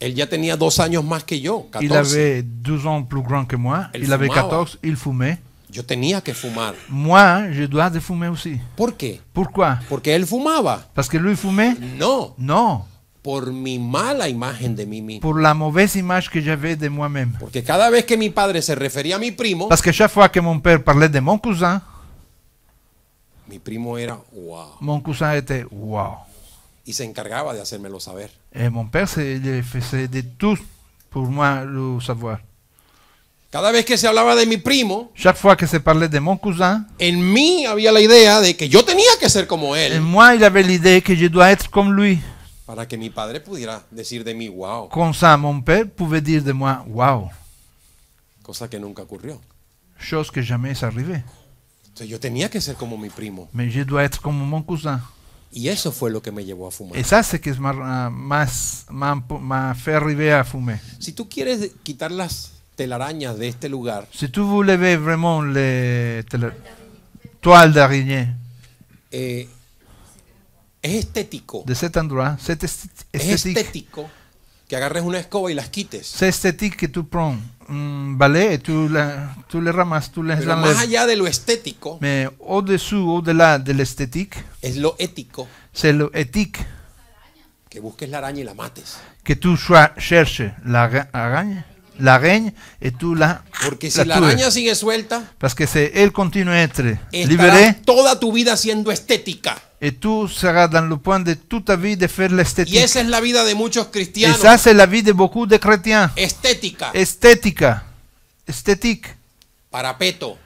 Él ya tenía años más Il avait 12 ans plus grand que moi. il avait 14, il fumait. Yo tenía que fumar. Moi, je dois de fumer aussi. ¿Por qué? Pourquoi? Porque él fumaba. Parce que lui fumait? No. No. Por mi mala imagen de mí mismo. Por la mauvaise image que j'avais de moi-même. Porque cada vez que mi padre se refería a mi primo. Parce que chaque fois que mon père parlait de mon cousin. Mi primo era wow. Mon cousin était wow. Y se encargaba de hacérmelo saber. Et mon père se, faisait de tout pour moi le savoir. Cada vez que se hablaba de mi primo, chaque fois que se parlait de mon cousin, en mí había la idea de que yo tenía que ser como él. en moi il avait l'idée que je dois être comme lui. Para que mi padre pudiera decir de mí, wow. con ça, mon père pouvait dire de moi, wow, Cosa que nunca ocurrió. chose que jamais est arrivée. Entonces yo tenía que ser como mi primo. Mais je dois être comme mon cousin. Y eso fue lo que me llevó a fumar. Esa ça, que ce más más m'a m'a- fait arriver à fumer. Si tú quieres quitar las telarañas de este lugar. Si tú voulais vraiment les toiles d'araignée eh, es estético. De cet endroit, Es estético que agarres una escoba y las quites. Es estético que tú prends un tú et tu, la, ramas, tú les Pero más allá de lo estético. Mais au-dessous, de la de l'esthétique. Es lo ético. C'est lo éthique. Que busques la araña y la mates. Que tú cherches la araña la reine y tú la Porque si la, la araña sigue suelta, pues que se él continue entre être toda tu vida siendo estética. y tú serás dans le point de toute vida vie de faire l'esthétique. Y esa es la vida de muchos cristianos. esa ça la vida de beaucoup de chrétiens. Estética. Estética. Parapeto.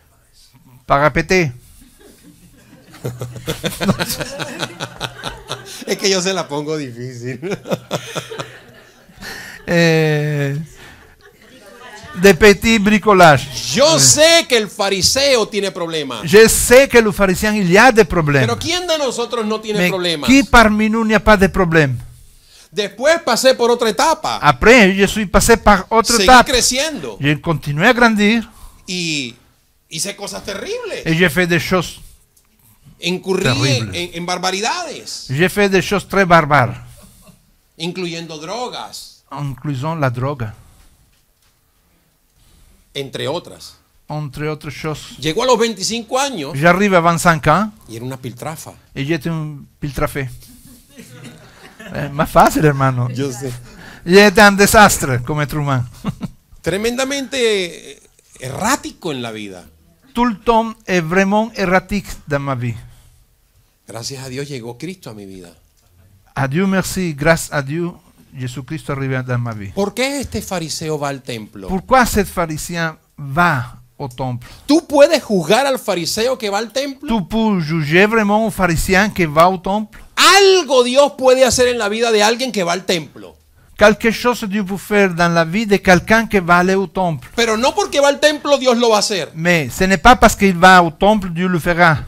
Parapeté. es que yo se la pongo difícil. eh de petit bricolage. Yo sé que el fariseo tiene problemas. Je sais que le pharisien il y a des problèmes. Pero ¿quién de nosotros no tiene Mais problemas? Qui parmi nous pas de problème? Después pasé por otra etapa. Après, je suis passé par otra Seguí étape. creciendo. Je continué a grandir. Y hice cosas terribles. Et j'ai fait des choses Incurrí en, barbaridades. J'ai fait des choses très barbares. Incluyendo drogas. Incluant la droga. Entre otras. Entre otras cosas. Llegó a los 25 años. y arriba 25 ans. Y era una piltrafa. Y yo un piltrafé. es eh, más fácil, hermano. Yo sé. Y era un desastre como Truman. Tremendamente eh, errático en la vida. Todo es tiempo es vraiment errático dans ma vie. Gracias a Dios llegó Cristo a mi vida. Adieu, merci, gracias a Dios Jesucristo arriba d'Amavi. Por qué este fariseo va al templo? Pourquoi cet pharisien va au temple? ¿Tú puedes juzgar al fariseo que va al templo? Tu peux juger vraiment un pharisien qui va au temple? Algo Dios puede hacer en la vida de alguien que va al templo. Quelque chose Dieu peut faire dans la vie de quelqu'un qui va au Pero no porque va al templo Dios lo va a hacer. Mais se n'est pas parce qu'il va au temple Dieu le fera.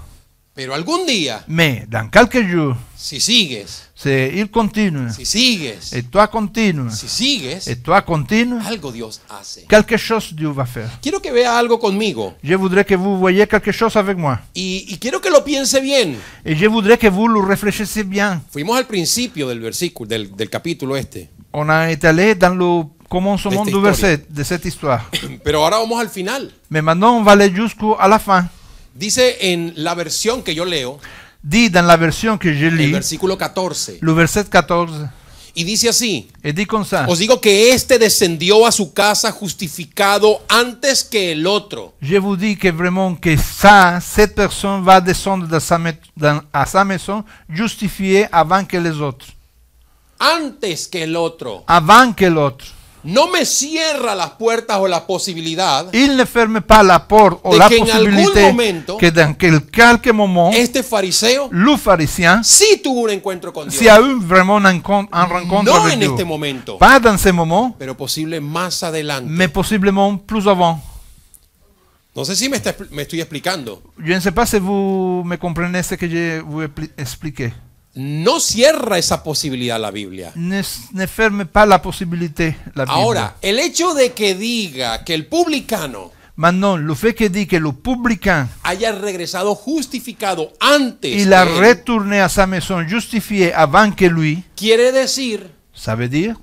Pero algún día. Mais dans quelques jours. Si sigues. Se ir continua. Si sigues. E tu a continua. Si sigues. E tu a continua. Algo Dios hace. Quelque chose Dieu va faire. Quiero que vea algo conmigo. Je voudrais que vous voyez quelque chose avec moi. Y, y quiero que lo piense bien. Et je voudrais que vous le réfléchissiez bien. Fuimos al principio del versículo del, del capítulo este. On a été allé dans le commencement du verset de cette histoire. Pero ahora vamos al final. Mais maintenant on va aller jusqu'à la fin. Dice en la versión que yo leo dice dans la versión que yo lis, el versículo 14. le verset 14, Y dice así, et dit os digo que este descendió a su casa justificado antes que el otro. je vous dis que vraiment que ça, cette personne va descendre dans sa dans- à sa maison justifiée avant que les autres. Antes que el otro. Avant que l'autre no me cierra las puertas o la posibilidad. Il ne ferme pas la porte ou la possibilité momento, que dans quelque moment, este fariseo, le pharisien, sí tuvo un encuentro con Dios. Si a un vraiment un, encontre, un rencontre no avec en Dieu. este momento, pas dans ce moment, pero posible más adelante, mais possiblement plus avant. No sé si me, está, me estoy explicando. Je ne sais pas si vous me comprenez ce que je vous expliqué no cierra esa posibilidad la Biblia. Ne, la posibilidad la Biblia. Ahora, el hecho de que diga que el publicano non, le fe que di que le publicano haya regresado justificado antes Y la returne a su sa maison justifié avant que lui quiere decir ¿Sabe decir?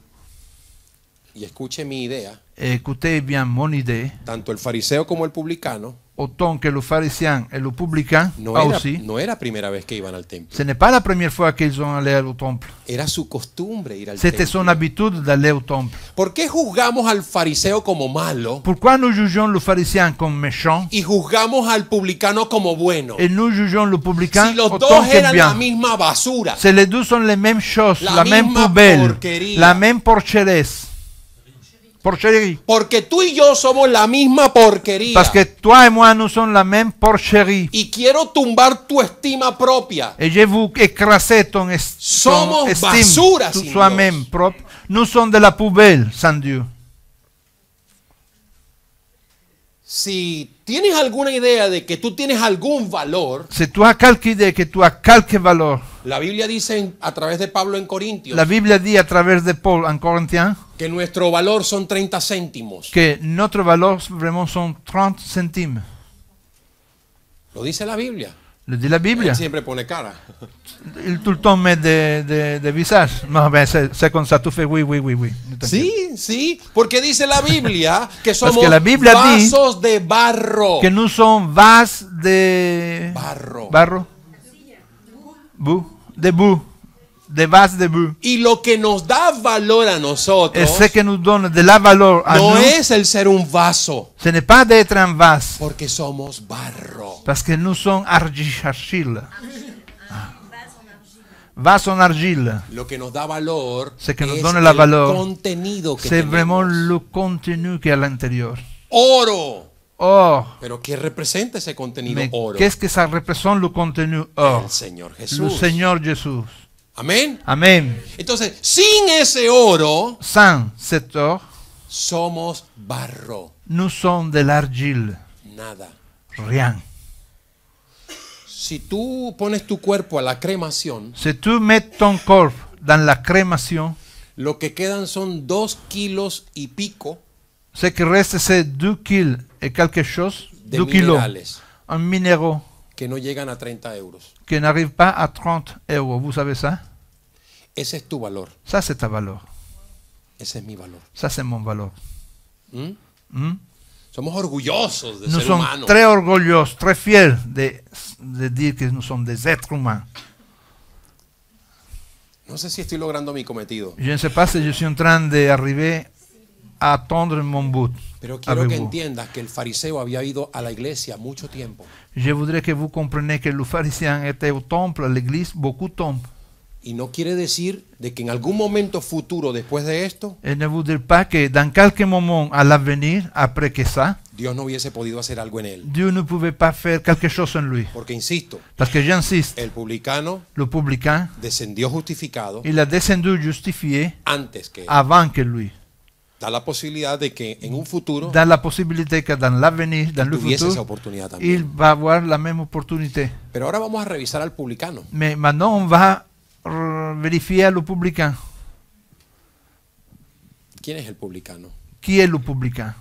y escuche mi idea écoutez bien mon idée tanto el fariseo como el publicano autant que los pharisiens et eh, les publicains no ah, era, aussi. No era primera vez que iban al templo. Ce n'est pas la première fois qu'ils ont allé au temple. Era su costumbre ir al C'était son habitude d'aller au temple. ¿Por qué juzgamos al fariseo como malo? Pourquoi nous jugeons le pharisien comme méchant? Y juzgamos al publicano como bueno. Et eh, nous jugeons le publicain si los autant dos eran bien. la misma basura. Si les deux sont les mêmes choses, la, la même poubelle, porquería. la même porcheresse porcherie. Porque tú y yo somos la misma porquería. Porque tú y yo moi, nous la misma porcherie. Y quiero tumbar tu estima propia. Et je vous écraser ton, est, somos estime. tu basura sin Nous sommes de la poubelle sans Dieu. si tienes alguna idea de que tú tienes algún valor, si tú has de que tú tú valor. qualche la Biblia dice a través de Pablo en Corintios la Biblia dice a través de Paul en Corinthians que nuestro valor son 30 céntimos. que nuestro valor vemos son treinta 30 céntimos. Lo dice la Biblia di la Biblia. siempre pone cara. El tultón me de, de, de visage. No, a veces se tu fe, oui, oui, oui, oui. Sí, sí, porque dice la Biblia que pues somos la Biblia vasos de barro. Que no son vas de barro. Barro. Bu, de bu de base de vous. Y lo que nos da valor a nosotros. ce que nous donne de la valor no es el ser un vaso. Ce n'est pas d'être un vase. Porque somos barro. Parce que nous sommes argile. Ah. Vaso en argila Lo que nos da valor. es que nos la valor. Contenido que tenemos. vraiment le contenu qui Oro. Oh. Pero ¿qué representa ese contenido oro? qué es que esa représente le contenu or? Oh. El Señor Jesús. El Señor Jesús. Amén. Amén. Entonces, sin ese oro, sans cet somos barro. Nous sommes de l'argile. Nada. Rien. Si tú pones tu cuerpo a la cremación, si tú metes ton cuerpo en la cremación, lo que quedan son dos kilos y pico. Ce que reste c'est deux kilos et quelque chose, de minerales. un minéraux que no llegan a 30 euros. Que no pas a 30 euros, vous savez ça Ese es tu valor. Ça, c'est ta valeur. Ese es mi valor. Ça, c'est mon valor. ¿Mm? ¿Mm? Somos orgullosos de nous ser humanos. humanos. très orgullosos, très fiers de, de decir que no son des êtres humanos. No sé si estoy logrando mi cometido. Je ne sais pas si je suis en train arriver à atteindre mon but. Pero quiero que entiendas que el fariseo había ido a la iglesia mucho tiempo. Je voudrais que vous compreniez que le pharisien était au temple, à l'église beaucoup de temps. Y no quiere decir de que en algún momento futuro después de esto, Et ne voudrait pas que dans quelque moment à l'avenir, après que ça, Dios no hubiese podido hacer algo en él. Dieu ne pouvait pas faire quelque chose en lui. Porque insisto, Parce que j'insiste, el publicano le publicain, descendió justificado il a descendu justifié antes que avant que lui da la posibilidad de que en un futuro da la posibilidad que dan l'avenir dan le futur esa oportunidad también. il va avoir la misma oportunidad pero ahora vamos a revisar al publicano me mandó un va verificar lo publicano quién es el publicano quién es el publicano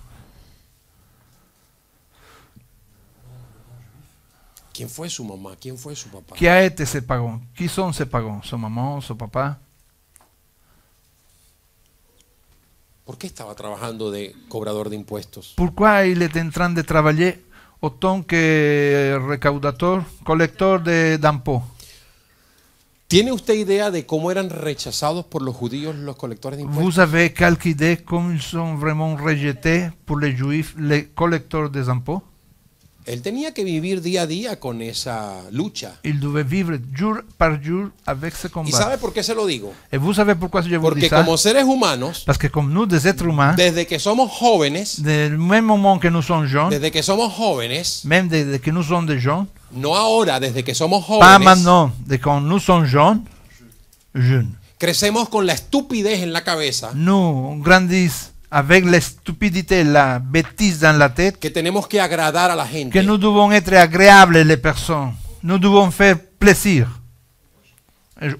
¿Quién fue su mamá? ¿Quién fue su papá? ¿Qué a este se pagón? ¿Quién son ese pagón? ¿Su mamá? ¿Su papá? ¿Por qué estaba trabajando de cobrador de impuestos? ¿Por qué le en de trabajar autant que recaudador colector de dampo. ¿Tiene usted idea de cómo eran rechazados por los judíos los colectores de impuestos? Vous avez alguna idea ils sont rejetés juifs, él tenía que vivir día a día con esa lucha. Il devait vivre jour par jour avec ce combat. ¿Y sabe por qué se lo digo? Et vous savez pourquoi je vous dis ça? como seres humanos, parce que comme nous des êtres humains, desde que somos jóvenes, del même moment que nous sommes jeunes, desde que somos jóvenes, même desde que nous sommes des jeunes, no ahora, desde que somos jóvenes, pas maintenant, de quand nous sommes jeunes, jeunes, crecemos con la estupidez en la cabeza. Nous grandissons avec stupidité, la bêtise en la tête, que tenemos que agradar a la gente, que nous devons être agréables les personnes, nous devons faire plaisir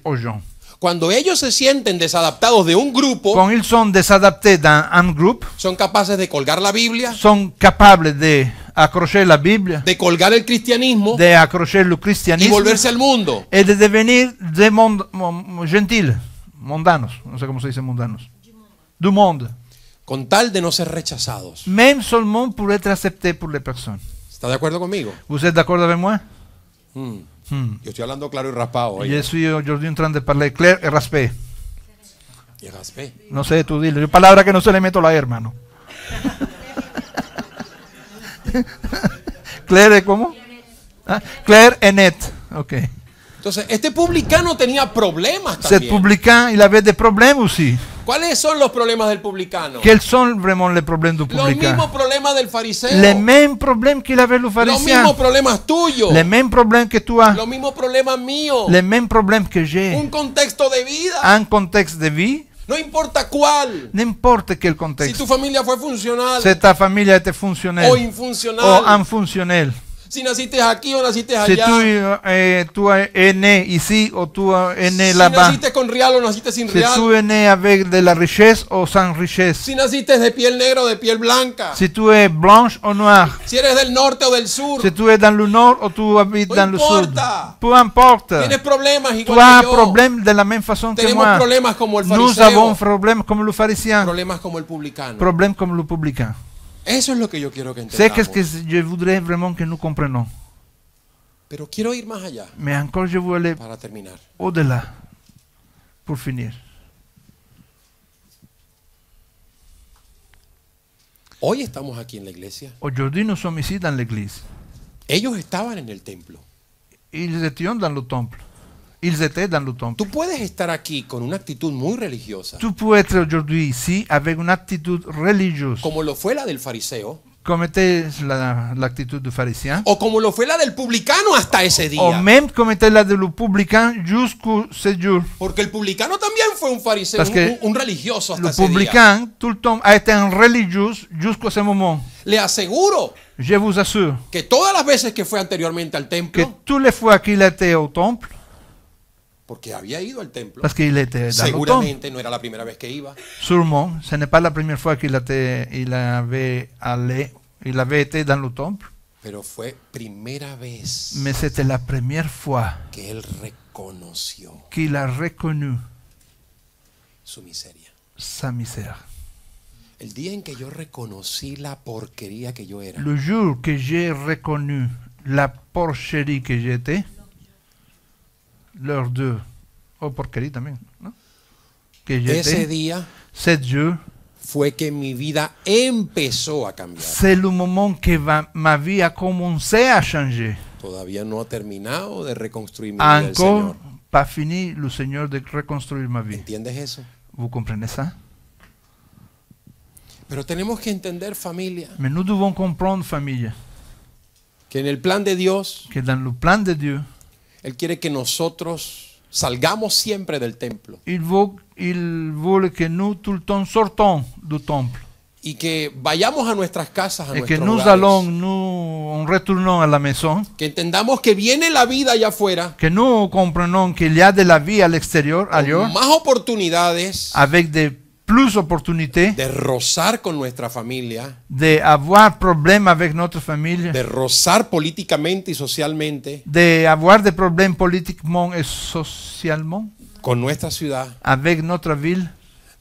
aux gens. Cuando ellos se sienten desadaptados de un grupo, Quand ils sont désadaptés un groupe, son capaces de colgar la Biblia, Son capables de accrocher la Biblia, de colgar el cristianismo, de accrocher le cristianismo, y volverse al mundo, et de devenir des monde, gentiles, mundanos, no sé cómo se dice mundanos, du monde con tal de no ser rechazados. Même seulement pour être accepté por les personnes. ¿Está de acuerdo conmigo? ¿Usted êtes d'accord avec Yo estoy hablando claro y raspado. Y eso yo Jordi entrando de parler clair et raspé. Y raspé. No sé, tú dile. Yo palabra que no se le meto la e, hermano. Claire, ¿cómo? Ah, Claire Enet, Ok. Entonces, este publicano tenía problemas también. Cet y la vez de problemas, sí? ¿Cuáles son los problemas del publicano? ¿Qué son, vraiment les problèmes du publicain? Los mismos problemas del fariseo. Le même problème qu'il avait le pharisien. Los mismos problemas tuyos. Le même problème que as. Los mismos problemas míos. Le même problème que j'ai. Un contexto de vida. Ah, un contexte de vie. No importa cuál. No importa que el contexto. Si tu familia fue funcional. Si ta familia était funcionó. O infuncional. O infuncionelle si naciste aquí o naciste allá. Si tú, eh, tú eres eh, o tú eres eh, là-bas. Si naciste con real o naciste sin real. Si tú eres ver de la richesse o sans richesse. Si naciste de piel negra o de piel blanca. Si tú eres blanche o noir. Si eres del norte o del sur. Si tú eres dans le nord o tú habitas en el sur le sud. Peu importe. Tienes problemas igual tú que yo. problemas de la misma forma que moi. problemas como el fariseo. Nous avons problemas como el fariseo? Problemas como el publicano. Problemas como el publicano. Eso es lo que yo quiero que entendamos. Sé que es que yo voudrais vraiment que nous comprenons. Pero quiero ir más allá. Me encore je voulais. para terminar. de la por finir. Hoy estamos aquí en la iglesia. Aujourd'hui nous sommes ici dans l'église. Ellos estaban en el templo. Y les dans los templos ils étaient dans le temple. Tu puedes estar aquí con una actitud muy religiosa. Tu puedes, être aujourd'hui ici avec une attitude religieuse. Como lo fue la del fariseo. Cometes la actitud la, du pharisien. O como lo fue la del publicano hasta ese día. O même comme la del publicain jusqu'au ce jour. Porque el publicano también fue un fariseo, un, religioso hasta ese día. Le publicain, tout le temps, a été un religieux jusqu'au ce moment. Le aseguro. Je vous assure. Que todas las veces que fue anteriormente al templo. Que tú les fois qu'il était au temple porque había ido al templo. Parce pues qu'il était dans Seguramente no era la primera vez que iba. Sûrement, ce n'est pas la première fois qu'il la il avait allé, il avait été dans le temple. Pero fue primera vez. Mais c'était la première fois que él reconoció. Qu'il a reconnu. Su miseria. Sa misère. El día en que yo reconocí la porquería que yo era. Le jour que j'ai reconnu la porcherie que j'étais l'heure de O oh, también, ¿no? Que Ese día jour, fue que mi vida empezó a cambiar. C'est le moment que va, ma vie a commencé sea changer. Todavía no ha terminado de reconstruir mi vida el Señor. pas fini le Señor de reconstruir ma vie. ¿Entiendes eso? ¿Vous comprenez ça? Ah? Pero tenemos que entender familia. Mais nous devons comprendre familia. Que en el plan de Dios. Que dans le plan de Dieu él quiere que nosotros salgamos siempre del templo. Il, veut, il sortons du temple. Y que vayamos a nuestras casas, que la maison. Que entendamos que viene la vida allá afuera. Que no comprenons qu'il y a de la vie à l'extérieur, ailleurs. Más oportunidades. Avec plus opportunité de rozar con nuestra familia, de avoir problème avec notre famille, de rozar políticamente y socialmente, de avoir de problèmes politiquement et socialement con nuestra ciudad, avec notre ville,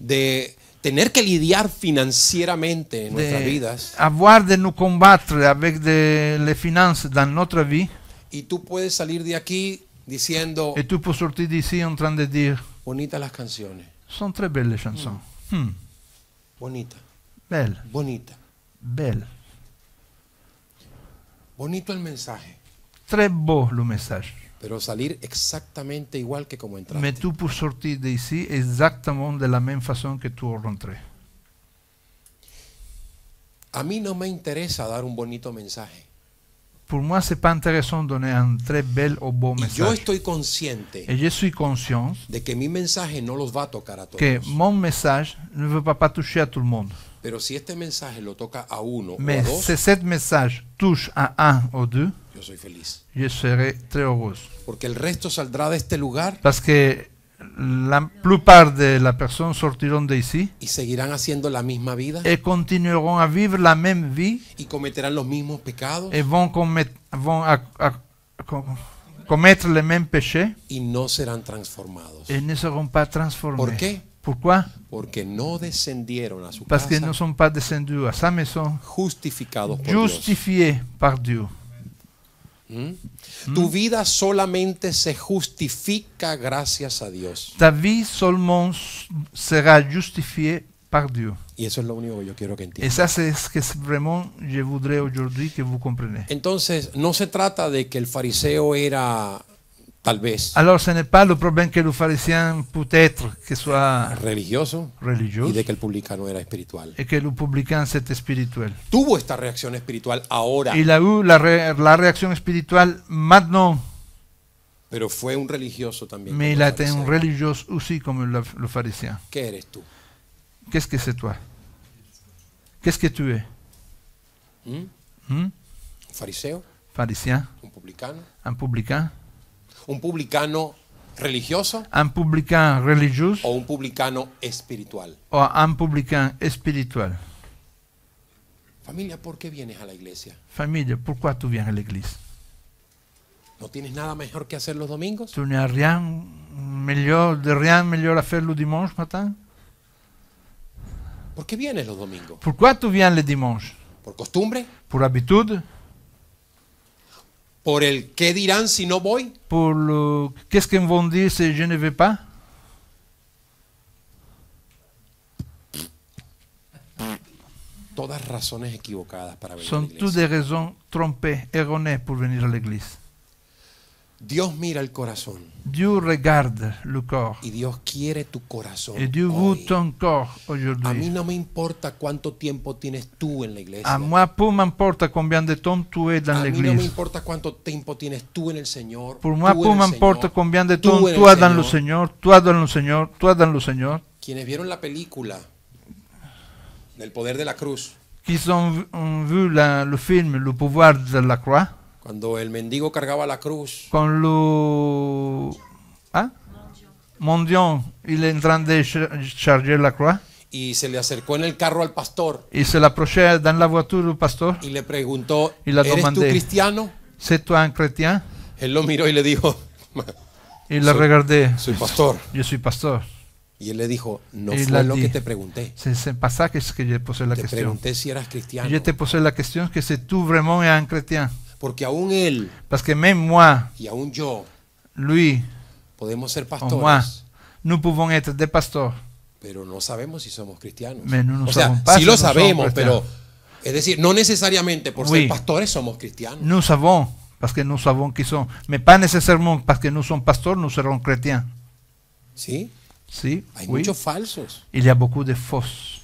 de tener que lidiar financieramente en nuestras vidas, avoir de nous combattre avec de, les finances dans notre vie. Y tú puedes salir de aquí diciendo, et tu peux sortir d'ici en train de dire, bonitas las canciones, son très belles les chansons. Hmm. Bonita. Bel. Bonita. Bel. Bonito el mensaje. Très beau le message. Pero salir exactamente igual que como entraste. Mais tu pour sortir ici exactement de la même façon que tu rentré. A mí no me interesa dar un bonito mensaje pour moi, ce n'est pas intéressant de donner un très bel ou beau message. Yo estoy consciente Et je suis conscient de que mi mensaje no los va a tocar a todos. que mon message ne va pas, pas toucher à tout le monde. Pero si este mensaje lo toca a uno Mais o a dos, si cet message touche à un ou deux, yo soy feliz. je serai très heureuse. Porque el resto saldrá de este lugar Parce que la plupart de la personas sortirán de ici y seguirán haciendo la misma vida y continuarán a vivir la misma vida y cometerán los mismos pecados y van, a, a, cometer los mismos pecados y no serán transformados y no serán pas transformados ¿por qué? Pourquoi? Porque no descendieron a su casa. Porque qu'ils ne son pas descendu à sa maison. Justificados por Dios. Justifiés par Dieu. ¿Mm? Tu vida solamente se justifica gracias a Dios. David, vie seulement sera justifiée par Dieu. Y eso es lo único que yo quiero que entiendas. Esa ça, que vraiment je voudrais aujourd'hui que vous compreniez. Entonces, no se trata de que el fariseo era Tal vez. Alors ce n'est pas le problème que le pharisien peut être que soit religioso, religioso y de que el publicano era espiritual. Es que le publicain c'était espiritual. Tuvo esta reacción espiritual ahora. Y la la, re, la réaction no Pero fue un religioso también. Me la a un religioso, aussi como le, fariseo. ¿Qué eres tú? ¿Qué es que c'est toi? ¿Qué es que tu es? ¿Mm? ¿Mm? Un fariseo. Un publicano. Un publicano un publicano religioso un publican religioso o un publicano espiritual. o un publican espiritual. Familia, ¿por qué vienes a la iglesia? Familia, ¿por qué tú vienes a la iglesia? ¿No tienes nada mejor que hacer los domingos? ¿Tú no rien mejor de rien mejor hacerlo dimanche matin? ¿Por qué vienes los domingos? ¿Por qué tú vienes los domingos? ¿Por costumbre? ¿Por habitud? ¿Por el qué dirán si no voy? Por lo que me que si je ne vais pas? Todas razones equivocadas para venir. Son a la Son todas raisons trompées, erronées pour venir à l'église. Dios mira el corazón. Dieu regarde le corps. Y Dios quiere tu corazón. Et Dieu veut ton corps aujourd'hui. A mí no me importa cuánto tiempo tienes tú en la iglesia. A moi peu m'importe combien de temps tu es dans l'église. A mí no me importa cuánto tiempo tienes tú en el Señor. Pour moi peu m'importe combien de temps tu es dans le Seigneur, tu es dans le Seigneur, tu es dans le Seigneur. Quienes vieron la película del poder de la cruz. Qui ont vu la, le film Le pouvoir de la croix. Cuando el mendigo cargaba la cruz. con ¿ah? le hein? mendiant il le de charger la cruz, Y se le acercó en el carro al pastor. y se l'approchait dans la voiture du pasteur. Y le preguntó, y la ¿eres tú cristiano? se tú un ah, Él lo miró y le dijo, y le regardé. Soy pastor. Yo soy pastor. Y él le dijo, no y fue lo que te pregunté. se se que yo puse la te Te pregunté si eras cristiano. yo te puse la cuestión que si tú vraiment es un porque aún él. Parce que même Y aún yo. Podemos ser pastores. Moi, pouvons être des Pero no sabemos si somos cristianos. o sea, si lo sabemos, pero. Es decir, no necesariamente por ser pastores somos cristianos. No savons, parce que nous savons qui sont. Mais pas nécessairement parce que nous sommes pasteurs, nous serons chrétiens. ¿Sí? Sí. Hay muchos falsos. Il y a beaucoup de fausses.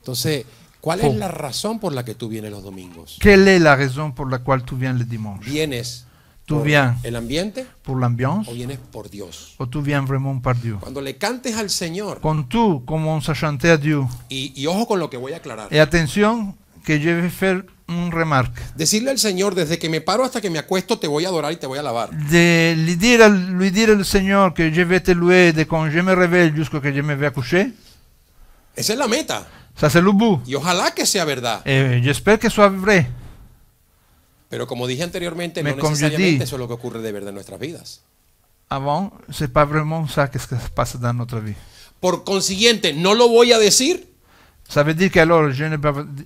Entonces. ¿Cuál es la razón por la que tú vienes los domingos? Quelle est la razón por la cual tú viens le dimanche? Vienes Tú por el ambiente por l'ambiance o vienes por Dios. ou tu viens vraiment par Dieu? Cuando le cantes al Señor, Con tú, on à chanter à Dieu, y, ojo con lo que voy a aclarar, Y atención que je vais faire un remarque, decirle al Señor, desde que me paro hasta que me acuesto, te voy a adorar y te voy a alabar. de lui dire, lui dire au Seigneur que je vais te louer de con je me réveille jusqu'à que je me vais coucher, Esa es la meta. Y ojalá que sea verdad. Eh, yo espero que sea verdad. Pero como dije anteriormente, no necesariamente eso es lo que ocurre de verdad en nuestras vidas. Avant, c'est pas vraiment ça quest que pasa en nuestra vida? Por consiguiente, no lo voy a decir. Ça veut dire que alors, je ne,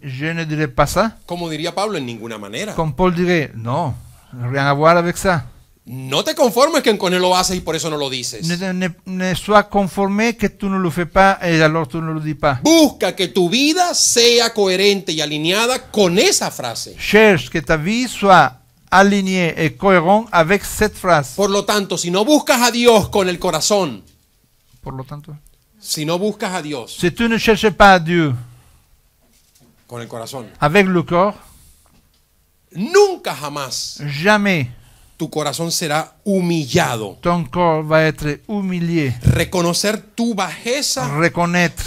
je ne dirai pas ça. Como diría Pablo, en ninguna manera. Como Paul dirait, no, rien à voir avec ça. No te conformes que él lo haces y por eso no lo dices. Ne, ne, ne sois conformé que tú no lo fais y et eh, alors no lo dices. Busca que tu vida sea coherente y alineada con esa frase. Cherche que ta vie soit alignée et eh, cohérente avec cette phrase. Por lo tanto, si no buscas a Dios con el corazón. Por lo tanto. Si no buscas a Dios. Si tú no cherches pas a Dieu. Con el corazón. Avec le corps. Nunca jamás. Jamais tu corazón será humillado. Ton corps va être humilié. Reconocer tu bajeza. Reconnaître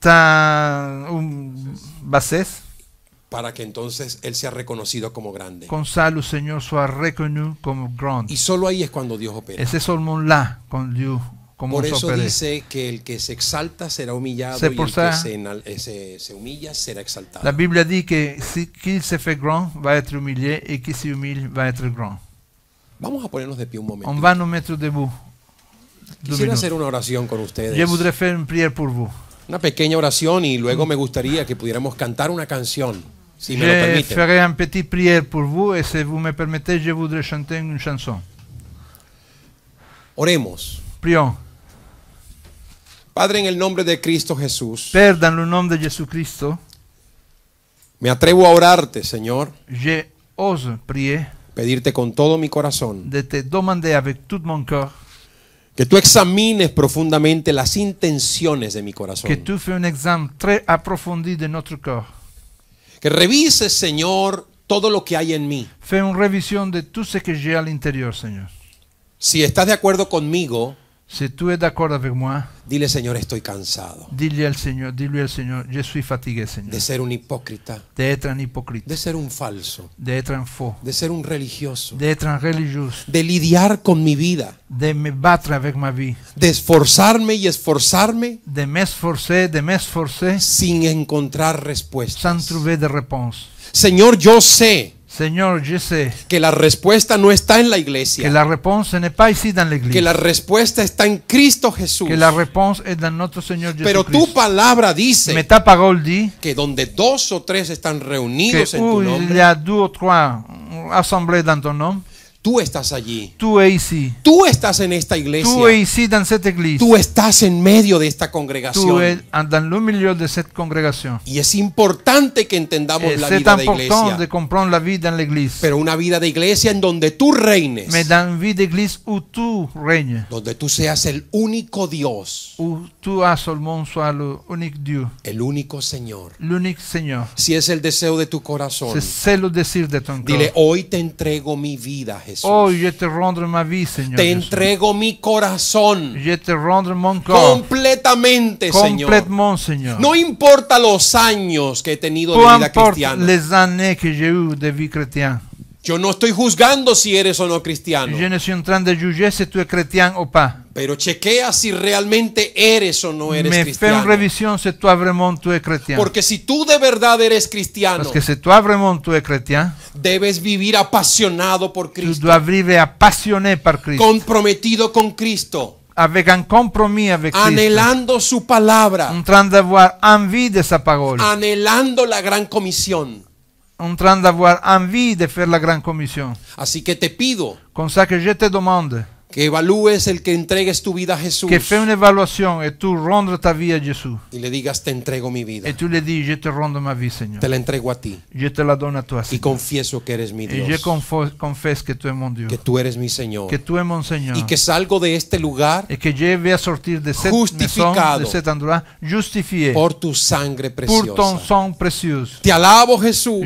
ta um, Para que entonces Él sea reconocido como grande. Con salud, Señor, Seigneur soit reconnu comme grand. Y solo ahí es cuando Dios opera. Ese es seulement là quand Dieu Como por eso dice que el que se exalta será humillado y el que se, eh, se, se, humilla será exaltado. La Biblia dice que si qui se fait grand va a être humilié y qui se humille va être grand. Vamos a ponernos de pie un momento. On va nous mettre debout. Quisiera hacer una oración con ustedes. Je voudrais faire une prière pour vous. Una pequeña oración y luego me gustaría que pudiéramos cantar una canción. Si me lo permiten. je un petit prière pour vous et si vous me permettez, je voudrais chanter une chanson. Oremos. Prions. Padre, en el nombre de Cristo Jesús, Père, dans le nom de Jesucristo. me atrevo a orarte, Señor. je os prier pedirte con todo mi corazón de te demander avec tout mon que tú examines profundamente las intenciones de mi corazón. Que tú fais un examen très approfondi de notre cœur. Que revises, Señor, todo lo que hay en mí. Fais une révision de tout ce que j'ai à l'intérieur, Señor. Si estás de acuerdo conmigo, si tú es de acuerdo avec moi, dile Señor, estoy cansado. Dile al Señor, dile al Señor, yo soy fatigué, Señor. De ser un hipócrita. De ser un hipócrita. De ser un falso. De ser un faux. De ser un religioso. De ser un religioso. De lidiar con mi vida. De me battre avec ma vie. De esforzarme y esforzarme. De me esforcé de me esforcé Sin encontrar respuesta. Sans trouver de réponse. Señor, yo sé Señor, que la respuesta no está en la iglesia. Que la respuesta no está en la iglesia. Que la respuesta está en Cristo Jesús. Que la respuesta es en nuestro Señor Jesucristo. Pero tu palabra dice que donde dos o tres están reunidos en tu nombre. Il y a deux ou trois assemblés Tú estás allí. Tú eici. Tú estás en esta iglesia. Tu eici dans cette église. Tú estás en medio de esta congregación. Tu es eh, dans le milieu de cette congregación. Y es importante que entendamos Et la vida de iglesia. de la vida en l'église. Pero una vida de iglesia en donde tú reines. Mais dans vida vie d'église où tu règnes. Donde tú seas el único Dios. Où tu as seulement sois le unique Dieu. El único Señor. L'unique Seigneur. Si es el deseo de tu corazón. Si c'est le désir de ton cœur. Dile hoy te entrego mi vida, Jesús. Jesús. Oh, yo te rendo ma vida, Señor. Te entrego mi corazón. Yo te rendo mon cor. Completamente, Señor. Completamente, Señor. No importa los años que he tenido de vida cristiana. les années que j'ai eu de vie chrétienne. Yo no estoy juzgando si eres o no cristiano. Yo no estoy entrando a de juger si tú eres cristiano o pas. Pero chequea si realmente eres o no eres cristiano. cristiano. hago una revisión si tú vraiment tú eres cristiano. Porque si tú de verdad eres cristiano, Parce que si tú vraiment tú eres cristiano? debes vivir apasionado por Cristo. Tú debes vivir apasionado por Cristo. Comprometido con Cristo. avec compromiso con Cristo. Anhelando su palabra. Entrando a ver envie esa palabra. Anhelando la gran comisión en a d'avoir envie de faire la gran comisión. Así que te pido con ça que je te demande que evalúes el que entregues tu vida a Jesús. fue una evaluación y tu rendo tu vida a Jesús. Y le digas, te entrego mi vida. Y tú le dices yo te rondo mi vida, Señor. Te la entrego a ti. Yo te la dono a tu, Señor. Y confieso que eres mi Dios. Y yo confieso que tú eres mi Dios. Que tú eres mi Señor. Que tú eres mi Señor. Y que salgo de este lugar. y que yo voy a sortir de cette justificado. de Por tu sangre preciosa. Por tu sangre preciosa. Te alabo Jesús.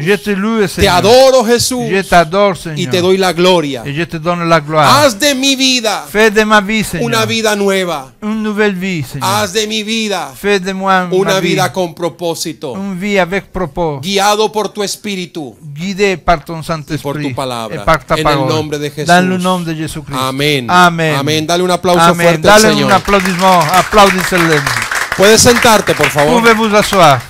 te adoro Jesús. Yo te adoro, Señor. Y te doy la gloria. y yo te dono la gloria. Haz de mi vida vida fais de ma vie, Seigneur, una vida nueva. Une nouvelle vie, Seigneur. Haz de mi vida fais de moi, una vida vie. con propósito. Une vie avec propos. Guiado por tu espíritu. Guide par ton Saint-Esprit. Por tu palabra. Par ta en parole. el nombre de Jesús. Dans le nom de Jésus-Christ. Amén. Amén. Amén. Dale un aplauso Amén. fuerte Dale al Señor. Dale un aplaudissement. Applaudissez-le. Puedes sentarte, por favor. Pouvez-vous asseoir.